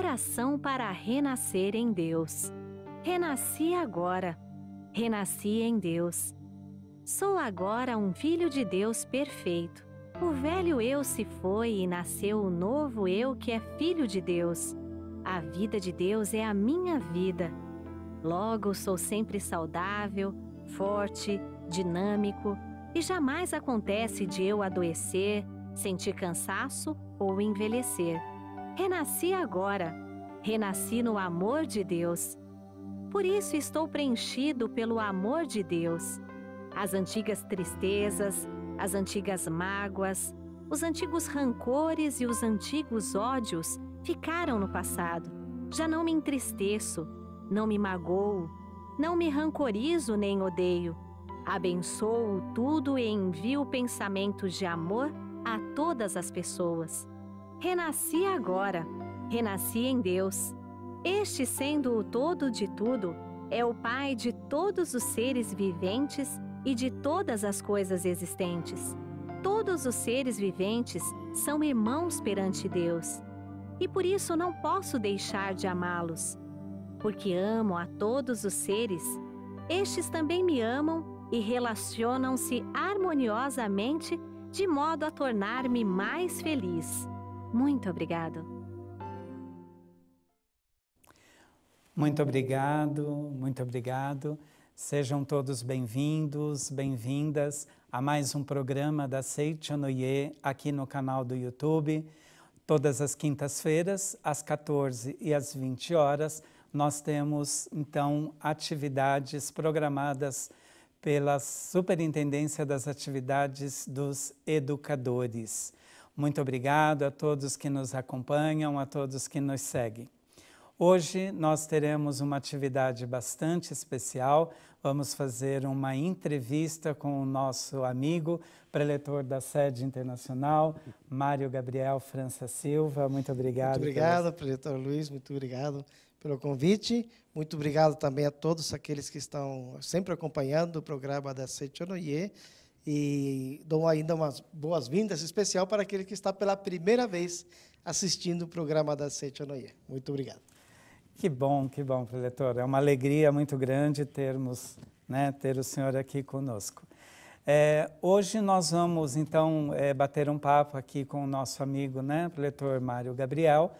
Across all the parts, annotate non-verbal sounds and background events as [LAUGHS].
coração para renascer em Deus. Renasci agora. Renasci em Deus. Sou agora um filho de Deus perfeito. O velho eu se foi e nasceu o novo eu que é filho de Deus. A vida de Deus é a minha vida. Logo sou sempre saudável, forte, dinâmico e jamais acontece de eu adoecer, sentir cansaço ou envelhecer renasci agora. Renasci no amor de Deus. Por isso estou preenchido pelo amor de Deus. As antigas tristezas, as antigas mágoas, os antigos rancores e os antigos ódios ficaram no passado. Já não me entristeço, não me magoo, não me rancorizo nem odeio. Abençoo tudo e envio pensamentos de amor a todas as pessoas renasci agora, renasci em Deus. Este, sendo o todo de tudo, é o Pai de todos os seres viventes e de todas as coisas existentes. Todos os seres viventes são irmãos perante Deus. E por isso não posso deixar de amá-los. Porque amo a todos os seres, estes também me amam e relacionam-se harmoniosamente de modo a tornar-me mais feliz. Muito obrigado. Muito obrigado, muito obrigado. Sejam todos bem-vindos, bem-vindas a mais um programa da Seichonoye aqui no canal do YouTube. Todas as quintas-feiras, às 14 e às 20 horas, nós temos então atividades programadas pela Superintendência das Atividades dos Educadores. Muito obrigado a todos que nos acompanham, a todos que nos seguem. Hoje nós teremos uma atividade bastante especial. Vamos fazer uma entrevista com o nosso amigo, preletor da sede internacional, Mário Gabriel França Silva. Muito obrigado. Muito obrigado, pela... preletor Luiz. Muito obrigado pelo convite. Muito obrigado também a todos aqueles que estão sempre acompanhando o programa da Sete Onoye e dou ainda umas boas-vindas especial para aquele que está pela primeira vez assistindo o programa da Sete Anoia. Muito obrigado. Que bom, que bom, preletor. É uma alegria muito grande termos, né, ter o senhor aqui conosco. É, hoje nós vamos, então, é, bater um papo aqui com o nosso amigo, né, preletor Mário Gabriel,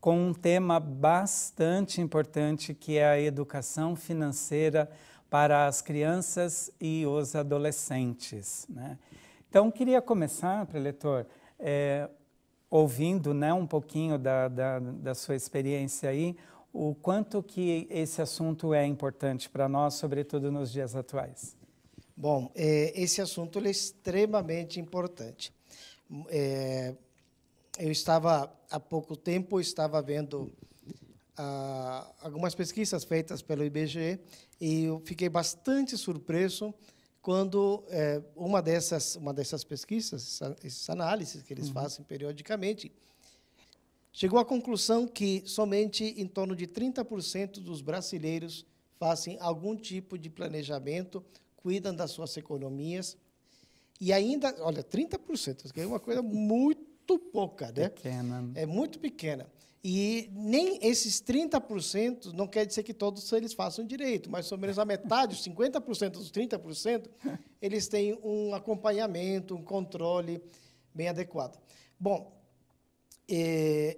com um tema bastante importante que é a educação financeira para as crianças e os adolescentes. Né? Então, queria começar, preletor, é, ouvindo né, um pouquinho da, da, da sua experiência aí, o quanto que esse assunto é importante para nós, sobretudo nos dias atuais. Bom, é, esse assunto é extremamente importante. É, eu estava há pouco tempo estava vendo algumas pesquisas feitas pelo IBGE e eu fiquei bastante surpreso quando é, uma dessas uma dessas pesquisas, essas análises que eles uhum. fazem periodicamente, chegou à conclusão que somente em torno de 30% dos brasileiros fazem algum tipo de planejamento, cuidam das suas economias e ainda, olha, 30%, que é uma coisa muito pouca, né? Pequena. É muito pequena. E nem esses 30% não quer dizer que todos eles façam direito, mas pelo menos a metade, 50% dos 30%, eles têm um acompanhamento, um controle bem adequado. Bom, é,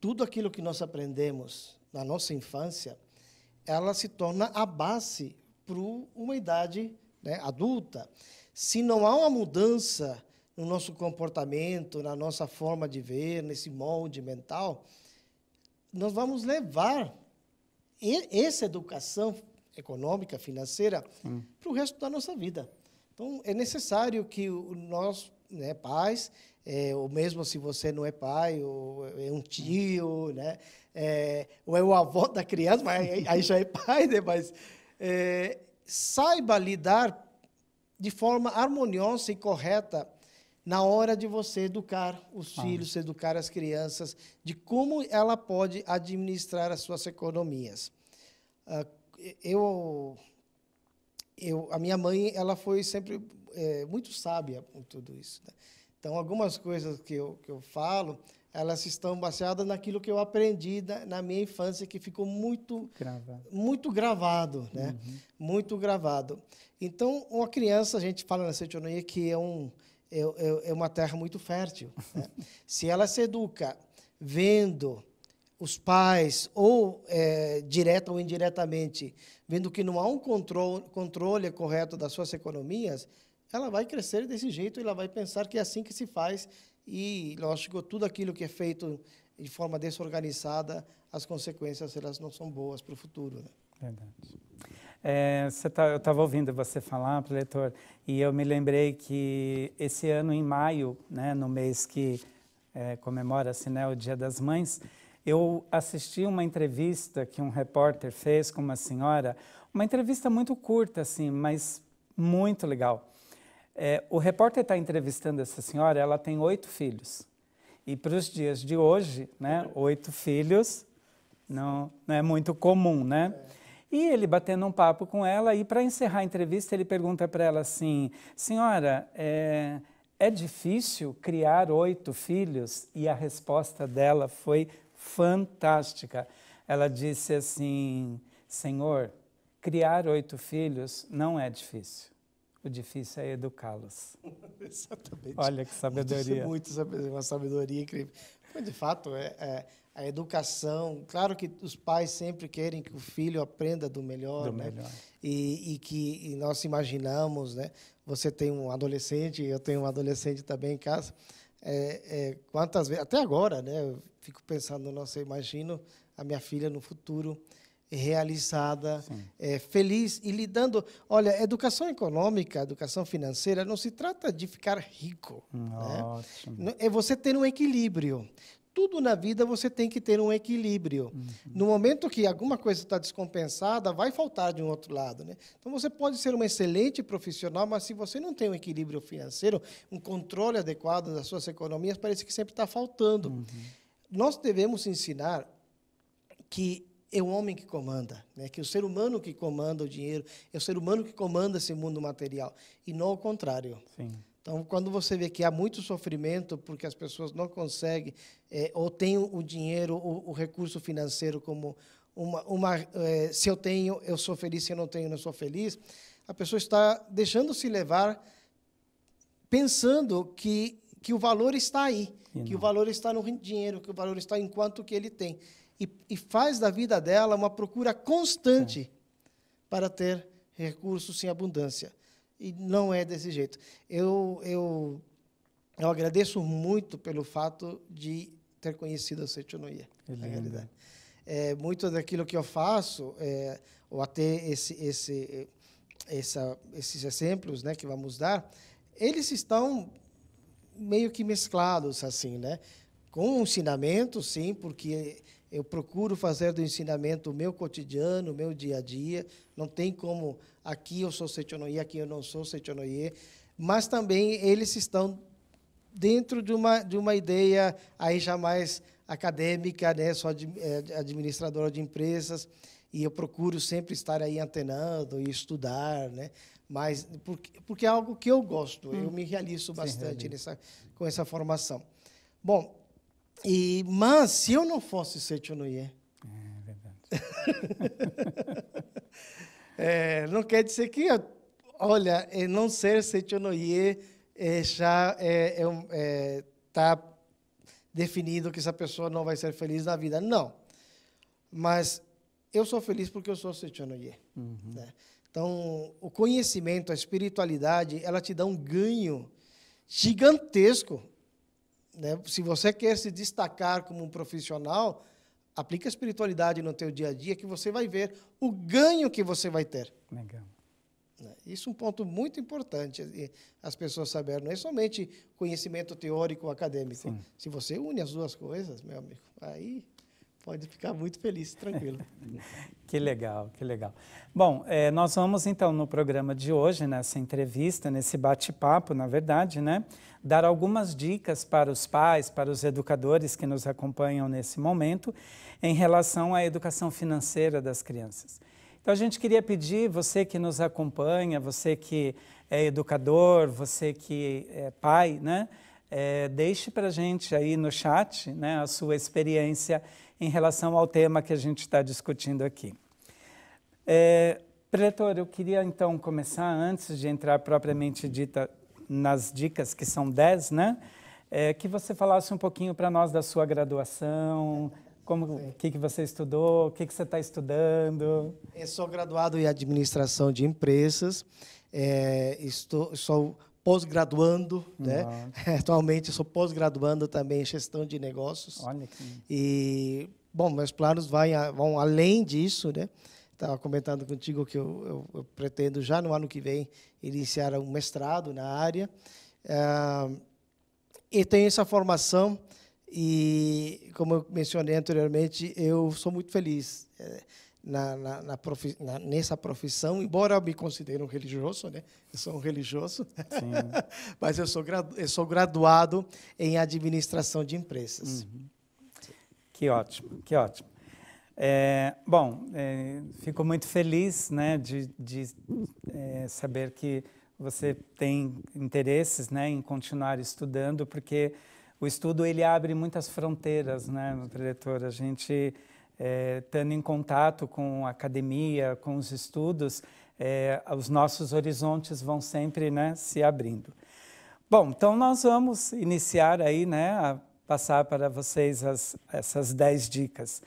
tudo aquilo que nós aprendemos na nossa infância, ela se torna a base para uma idade né, adulta. Se não há uma mudança no nosso comportamento, na nossa forma de ver, nesse molde mental, nós vamos levar essa educação econômica, financeira, hum. para o resto da nossa vida. Então, é necessário que nós, né, pais, é, ou mesmo se você não é pai, ou é um tio, né, é, ou é o avô da criança, mas aí já é pai, né, mas é, saiba lidar de forma harmoniosa e correta na hora de você educar os ah. filhos, educar as crianças, de como ela pode administrar as suas economias. Ah, eu, eu, a minha mãe, ela foi sempre é, muito sábia com tudo isso. Né? Então, algumas coisas que eu, que eu falo, elas estão baseadas naquilo que eu aprendi na minha infância, que ficou muito gravado, muito gravado, né? Uhum. Muito gravado. Então, uma criança, a gente fala na Setionia que é um é, é uma terra muito fértil. Né? [LAUGHS] se ela se educa vendo os pais, ou é, direta ou indiretamente, vendo que não há um controle, controle correto das suas economias, ela vai crescer desse jeito e ela vai pensar que é assim que se faz. E, lógico, tudo aquilo que é feito de forma desorganizada, as consequências elas não são boas para o futuro. Né? Verdade. É, tá, eu estava ouvindo você falar, preletor, e eu me lembrei que esse ano, em maio, né, no mês que é, comemora-se né, o Dia das Mães, eu assisti uma entrevista que um repórter fez com uma senhora, uma entrevista muito curta, assim, mas muito legal. É, o repórter está entrevistando essa senhora, ela tem oito filhos. E para os dias de hoje, né, oito filhos não, não é muito comum, né? É. E ele batendo um papo com ela, e para encerrar a entrevista, ele pergunta para ela assim: Senhora, é, é difícil criar oito filhos? E a resposta dela foi fantástica. Ela disse assim: Senhor, criar oito filhos não é difícil. O difícil é educá-los. [LAUGHS] Exatamente. Olha que sabedoria. É muito, muito sabedoria, uma sabedoria incrível. Mas, de fato, é, é a educação. Claro que os pais sempre querem que o filho aprenda do melhor, do né? Melhor. E, e, que e nós imaginamos, né? Você tem um adolescente, eu tenho um adolescente também em casa. É, é, quantas vezes, até agora, né? Eu fico pensando, nossa, eu imagino a minha filha no futuro realizada, é, feliz e lidando. Olha, educação econômica, educação financeira, não se trata de ficar rico. Né? É você ter um equilíbrio tudo na vida você tem que ter um equilíbrio. Uhum. No momento que alguma coisa está descompensada, vai faltar de um outro lado. Né? Então, você pode ser um excelente profissional, mas se você não tem um equilíbrio financeiro, um controle adequado das suas economias, parece que sempre está faltando. Uhum. Nós devemos ensinar que é o homem que comanda, né? que é o ser humano que comanda o dinheiro, é o ser humano que comanda esse mundo material, e não o contrário. Sim. Então, quando você vê que há muito sofrimento porque as pessoas não conseguem é, ou têm o dinheiro, o, o recurso financeiro como uma, uma é, se eu tenho, eu sou feliz, se eu não tenho, eu não sou feliz, a pessoa está deixando se levar, pensando que que o valor está aí, que o valor está no dinheiro, que o valor está em quanto que ele tem, e, e faz da vida dela uma procura constante para ter recursos em abundância e não é desse jeito. Eu, eu, eu agradeço muito pelo fato de ter conhecido a Setionoia, na realidade. É, muito daquilo que eu faço, é, ou até esse, esse, essa, esses exemplos né, que vamos dar, eles estão meio que mesclados, assim, né? Com um ensinamento, sim, porque eu procuro fazer do ensinamento o meu cotidiano, o meu dia a dia. Não tem como aqui eu sou setionoie, aqui eu não sou setionoie. Mas também eles estão dentro de uma, de uma ideia aí já mais acadêmica, né? sou é, administradora de empresas e eu procuro sempre estar aí antenando e estudar, né? Mas porque, porque é algo que eu gosto, hum. eu me realizo bastante Sim, nessa, com essa formação. Bom, e, mas se eu não fosse sete, eu não É verdade. [LAUGHS] é, não quer dizer que, olha, é não ser sete, eu é, já está é, é definido que essa pessoa não vai ser feliz na vida. Não. Mas eu sou feliz porque eu sou Sechonoye. Uhum. Né? Então, o conhecimento, a espiritualidade, ela te dá um ganho gigantesco né? Se você quer se destacar como um profissional, aplica a espiritualidade no teu dia a dia que você vai ver o ganho que você vai ter. Legal. Né? Isso é um ponto muito importante as pessoas saberem. Não é somente conhecimento teórico acadêmico. Sim. Se você une as duas coisas, meu amigo, aí pode ficar muito feliz, tranquilo. [LAUGHS] que legal, que legal. Bom, é, nós vamos então no programa de hoje, nessa entrevista, nesse bate-papo, na verdade, né, dar algumas dicas para os pais, para os educadores que nos acompanham nesse momento, em relação à educação financeira das crianças. Então a gente queria pedir, você que nos acompanha, você que é educador, você que é pai, né, é, deixe para a gente aí no chat né, a sua experiência em relação ao tema que a gente está discutindo aqui. É, eu queria então começar, antes de entrar propriamente dita nas dicas, que são 10, né? É, que você falasse um pouquinho para nós da sua graduação, como, o que, que você estudou, o que, que você está estudando. Eu sou graduado em administração de empresas, é, estou, sou pós-graduando, né? [LAUGHS] Atualmente sou pós-graduando também em gestão de negócios. Olha que... E bom, meus planos vão além disso, né? Estava comentando contigo que eu, eu, eu, pretendo já no ano que vem iniciar um mestrado na área. Ah, e tenho essa formação e, como eu mencionei anteriormente, eu sou muito feliz. É, na, na, na profi, nessa profissão, embora eu me considere um religioso, né? Eu sou um religioso, [LAUGHS] mas eu sou, eu sou graduado em administração de empresas. Uhum. Que ótimo, que ótimo. É, bom, é, fico muito feliz, né, de, de é, saber que você tem interesses, né, em continuar estudando, porque o estudo ele abre muitas fronteiras, né, diretor. A gente é, estando em contato com a academia, com os estudos, é, os nossos horizontes vão sempre né, se abrindo. Bom, então nós vamos iniciar aí, né, a passar para vocês as, essas 10 dicas.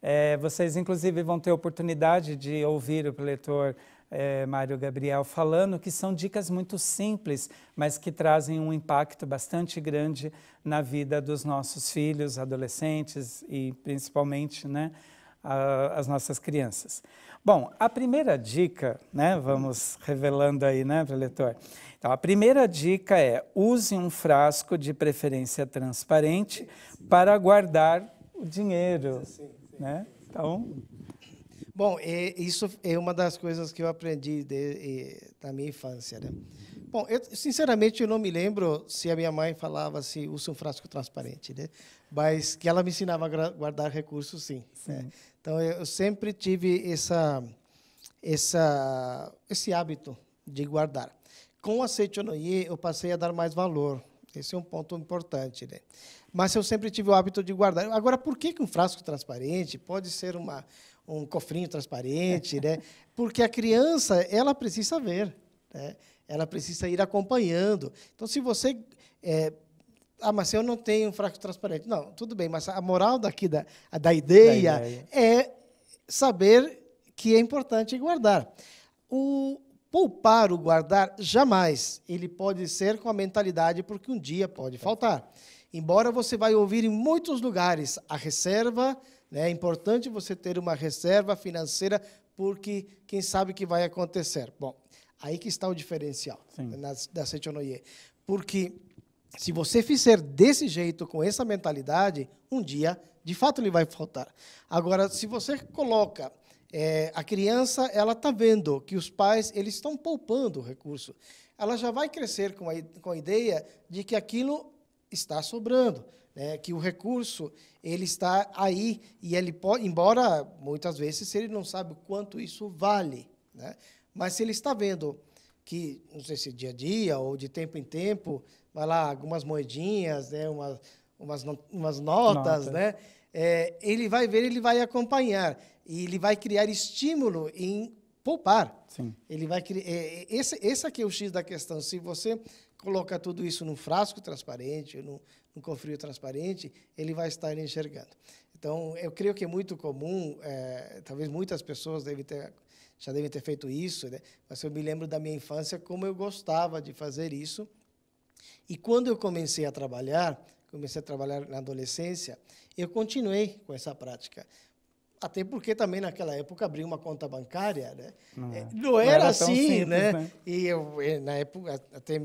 É, vocês, inclusive, vão ter oportunidade de ouvir o leitor é, Mário Gabriel falando, que são dicas muito simples, mas que trazem um impacto bastante grande na vida dos nossos filhos, adolescentes e principalmente né, a, as nossas crianças. Bom, a primeira dica, né, vamos revelando aí, né, preletor? Então, a primeira dica é use um frasco de preferência transparente para guardar o dinheiro. Né? Então, Bom, é, isso é uma das coisas que eu aprendi de, da minha infância. Né? Bom, eu, sinceramente, eu não me lembro se a minha mãe falava assim, usa um frasco transparente, né? mas que ela me ensinava a guardar recursos, sim. Né? sim. Né? Então, eu sempre tive essa, essa, esse hábito de guardar. Com a Seichonoye, eu passei a dar mais valor. Esse é um ponto importante. Né? Mas eu sempre tive o hábito de guardar. Agora, por que um frasco transparente pode ser uma um cofrinho transparente, né? Porque a criança, ela precisa ver, né? Ela precisa ir acompanhando. Então, se você é, ah, mas eu não tenho um fraco transparente. Não, tudo bem, mas a moral daqui da, da ideia, da ideia. é saber que é importante guardar. O poupar, o guardar, jamais. Ele pode ser com a mentalidade, porque um dia pode é. faltar. Embora você vai ouvir em muitos lugares, a reserva né? É importante você ter uma reserva financeira, porque quem sabe o que vai acontecer. Bom, aí que está o diferencial da, da Sechonoye. Porque se você fizer desse jeito, com essa mentalidade, um dia, de fato, ele vai faltar. Agora, se você coloca é, a criança ela está vendo que os pais eles estão poupando o recurso. Ela já vai crescer com a, com a ideia de que aquilo está sobrando né, que o recurso ele está aí e ele pode, embora muitas vezes ele não sabe quanto isso vale, né, mas se ele está vendo que não sei se é dia a dia ou de tempo em tempo vai lá algumas moedinhas, né, umas, umas notas, Nota. né, é, ele vai ver, ele vai acompanhar e ele vai criar estímulo em poupar. Sim. Ele vai criar. É, é, esse, esse aqui é o X da questão. Se você colocar tudo isso num frasco transparente, num, num transparente, ele vai estar enxergando. Então, eu creio que é muito comum, é, talvez muitas pessoas devem ter, já devem ter feito isso, né? mas eu me lembro da minha infância como eu gostava de fazer isso. E quando eu comecei a trabalhar, comecei a trabalhar na adolescência, eu continuei com essa prática. Até porque também naquela época abrir uma conta bancária, né? Não, é. é. não, era, não era, assim, simples, né? né? E eu, eh, na época, até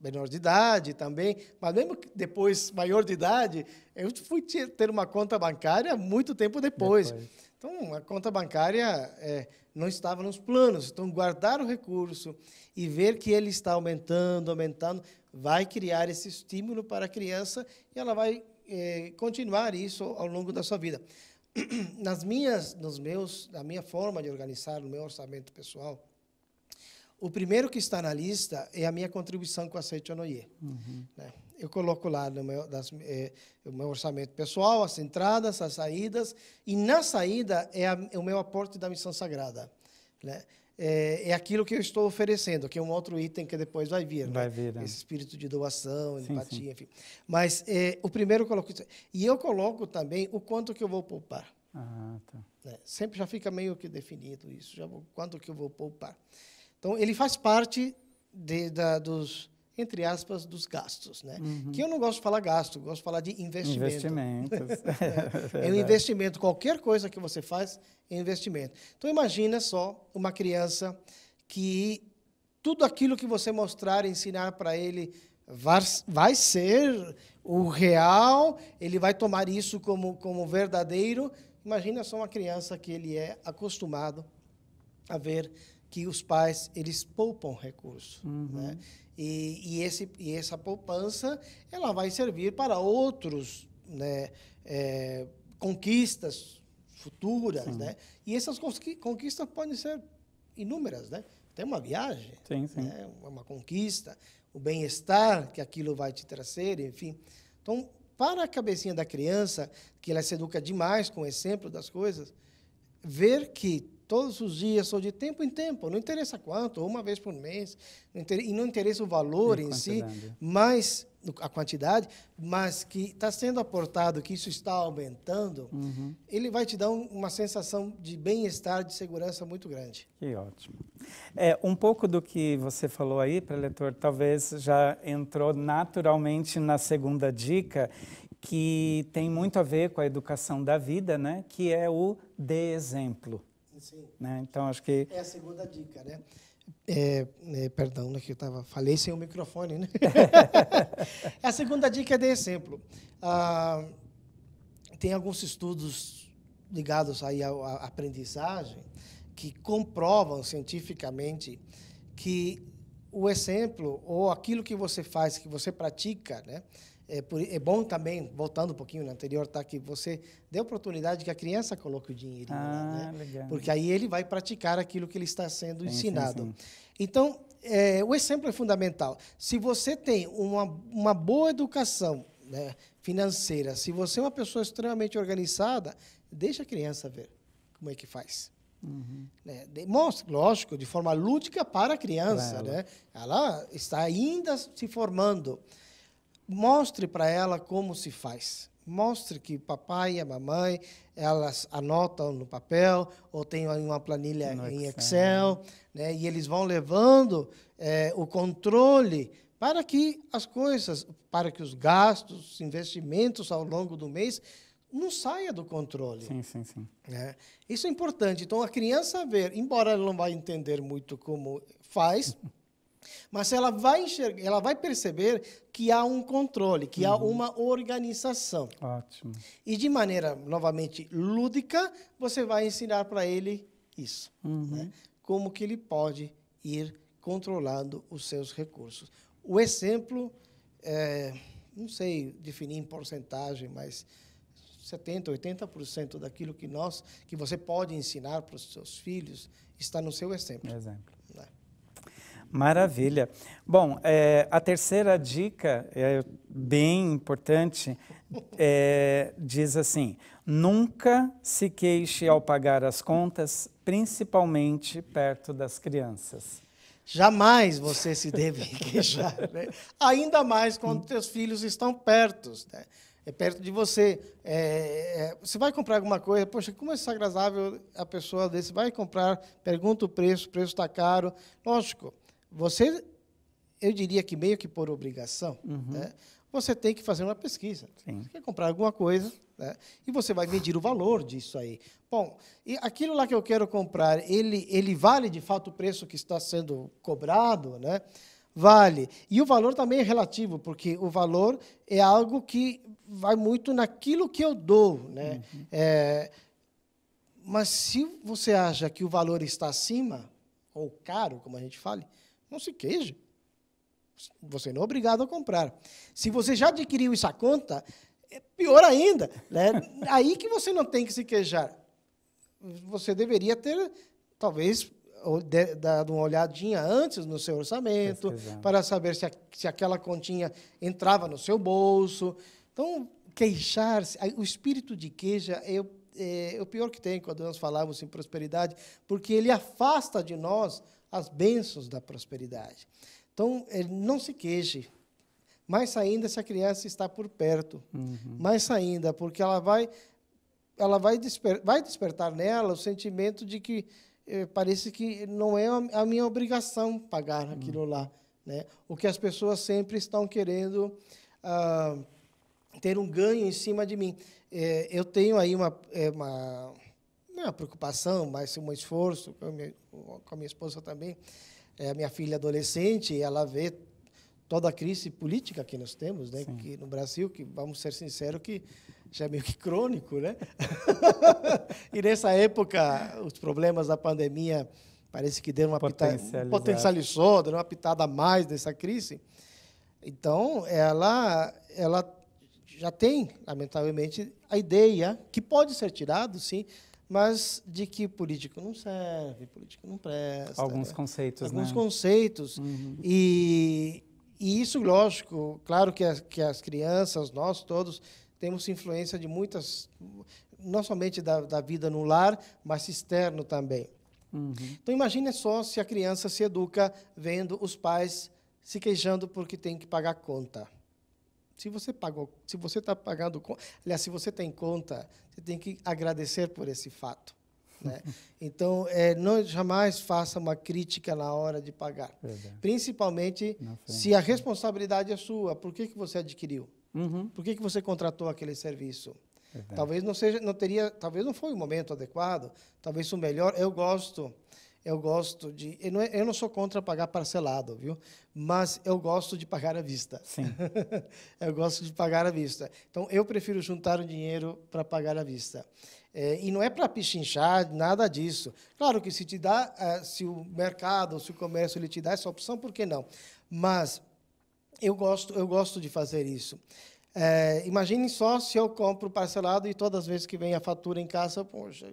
menor de idade também, mas mesmo depois maior de idade, eu fui ter uma conta bancária muito tempo depois. depois. Então, a conta bancária é, não estava nos planos. Então, guardar o recurso e ver que ele está aumentando, aumentando, vai criar esse estímulo para a criança e ela vai é, continuar isso ao longo da sua vida. [CLEARS THROAT] Nas minhas, nos meus, na minha forma de organizar o meu orçamento pessoal, o primeiro que está na lista é a minha contribuição com a Seitonoye. Uhum. Né? Eu coloco lá no meu, das, é, o meu orçamento pessoal, as entradas, as saídas, e na saída é, a, é o meu aporte da missão sagrada. Né? É, é, aquilo que eu estou oferecendo, que é um outro item que depois vai vir. Vai né? vir né? Esse espírito de doação, sim, empatia, sim. enfim. Mas é, o primeiro eu coloco isso. E eu coloco também o quanto que eu vou poupar. Ah, tá. Né? Sempre já fica meio que definido isso, já vou, quanto que eu vou poupar. Então, ele faz parte de, da, dos, entre aspas, dos gastos. Né? Uhum. Que eu não gosto de falar gasto, gosto de falar de investimento. Investimentos. [LAUGHS] É, [LAUGHS] é, é, um investimento. Qualquer coisa que você faz é investimento. Então, imagina só uma criança que tudo aquilo que você mostrar, ensinar para ele, vai ser o real, ele vai tomar isso como, como verdadeiro. Imagina só uma criança que ele é acostumado a ver que os pais eles poupam recurso, uhum. né? E, e, esse, e essa poupança ela vai servir para outros, né? É, conquistas futuras, sim. né? E essas conquistas podem ser inúmeras, né? uma viagem, sim, sim. Né? uma conquista, o bem-estar que aquilo vai te trazer, enfim. Então, para a cabecinha da criança, que ela se educa demais com o exemplo das coisas, ver que todos os dias ou de tempo em tempo, não interessa quanto, uma vez por mês, não interessa, e não interessa o valor em si, mas a quantidade, mas que está sendo aportado que isso está aumentando, uhum. ele vai te dar um, uma sensação de bem-estar, de segurança muito grande. Que ótimo. É, um pouco do que você falou aí, preletor, talvez já entrou naturalmente na segunda dica, que tem muito a ver com a educação da vida, né? que é o de exemplo. Sim. Né? Então, acho que... É a segunda dica, né? É, é, perdão, né, que eu tava, falei sem o microfone, né? [LAUGHS] a segunda dica é de exemplo. Ah, tem alguns estudos ligados aí à, à aprendizagem que comprovam cientificamente que o exemplo ou aquilo que você faz, que você pratica, né, é, por, é, bom também, voltando um pouquinho no anterior, tá, que você dê oportunidade que a criança coloque o dinheiro, ah, né? Porque aí ele vai praticar aquilo que ele está sendo sim, ensinado. Sim, sim. Então, é, o exemplo é fundamental. Se você tem uma, uma boa educação né, financeira, se você é uma pessoa extremamente organizada, deixa a criança ver como é que faz. Uhum. Né? lógico, de forma lúdica para a criança. Claro. Né? Ela está ainda se formando mostre para ela como se faz. Mostre que o papai e a mamãe, elas anotam no papel, ou tem uma planilha no em Excel, Excel né? e eles vão levando é, o controle para que as coisas, para que os gastos, os investimentos ao longo do mês não saia do controle. Sim, sim, sim. Né? Isso é importante. Então, a criança ver, embora ela não vá entender muito como faz, mas ela vai enxergar, ela vai perceber que há um controle, que uhum. há uma organização. Ótimo. E de maneira novamente lúdica, você vai ensinar para ele isso, uhum. né? como que ele pode ir controlando os seus recursos. O exemplo, é, não sei definir em porcentagem, mas 70, 80% daquilo que nós, que você pode ensinar para os seus filhos, está no seu exemplo. Exemplo. Maravilha. Bom, é, a terceira dica é bem importante. É, diz assim: nunca se queixe ao pagar as contas, principalmente perto das crianças. Jamais você se deve [LAUGHS] queixar, né? ainda mais quando seus hum. filhos estão perto, né? é perto de você. É, é, você vai comprar alguma coisa, poxa, como é desagradável a pessoa desse vai comprar, pergunta o preço, o preço está caro. Lógico, você, eu diria que meio que por obrigação, uhum. né? você tem que fazer uma pesquisa. Sim. Você quer comprar alguma coisa, né? e você vai medir o valor disso aí. Bom, e aquilo lá que eu quero comprar, ele, ele vale de fato o preço que está sendo cobrado, né? Vale. E o valor também tá é relativo, porque o valor é algo que vai muito naquilo que eu dou, né? Uhum. É, mas se você acha que o valor está acima, ou caro, como a gente fala, não se queije. Você não é obrigado a comprar. Se você já adquiriu isso à conta, é pior ainda. Né? Aí que você não tem que se queijar. Você deveria ter, talvez, dado uma olhadinha antes no seu orçamento, para saber se, a, se aquela continha entrava no seu bolso. Então, queixar-se, o espírito de queixa é o, é, é o pior que tem quando nós falamos em prosperidade, porque ele afasta de nós as bênçãos da prosperidade. Então, não se queixe. Mais ainda se a criança está por perto. Uhum. Mais ainda, porque ela vai ela vai, desper, vai despertar nela o sentimento de que eh, parece que não é a, minha obrigação pagar uhum. aquilo lá. Né? O que as pessoas sempre estão querendo ah, ter um ganho em cima de mim. Eh, eu tenho aí uma, eh, uma não é uma preocupação, mas um esforço com a minha, esposa também. É, a minha filha adolescente, ela vê toda a crise política que nós temos, né, que no Brasil, que vamos ser sinceros que já é meio que crônico, né? [LAUGHS] e nessa época os problemas da pandemia parece que deram uma pitada, potencializou, deram uma pitada a mais dessa crise. Então, ela ela já tem, lamentavelmente, a ideia que pode ser tirado, sim, mas de que político não serve, político não presta. Alguns né? conceitos, Alguns né? conceitos. Uhum. E, e isso, lógico, claro que as, que as crianças, nós todos, temos influência de muitas, não somente da, da vida no lar, mas externo também. Uhum. Então, imagine só se a criança se educa vendo os pais se queixando porque tem que pagar conta. Se você pagou, se você está pagando, aliás, se você tem tá conta, você tem que agradecer por esse fato. Né? [LAUGHS] Então, é, não jamais faça uma crítica na hora de pagar. Verdade. Principalmente se a né? responsabilidade é sua. Por que, que você adquiriu? Uhum. Por que, que você contratou aquele serviço? É verdade. Talvez não seja, não teria, talvez não foi o momento adequado. Talvez o melhor. Eu gosto eu gosto de. Eu não, é, eu não, sou contra pagar parcelado, viu? Mas eu gosto de pagar à vista. Sim. [LAUGHS] eu gosto de pagar à vista. Então, eu prefiro juntar o dinheiro para pagar à vista. É, e não é para pichinchar, nada disso. Claro que se te dá, é, se o mercado, se o comércio ele te dá essa opção, por que não? Mas eu gosto, eu gosto de fazer isso. É, imagine só se eu compro parcelado e todas as vezes que vem a fatura em casa, poxa,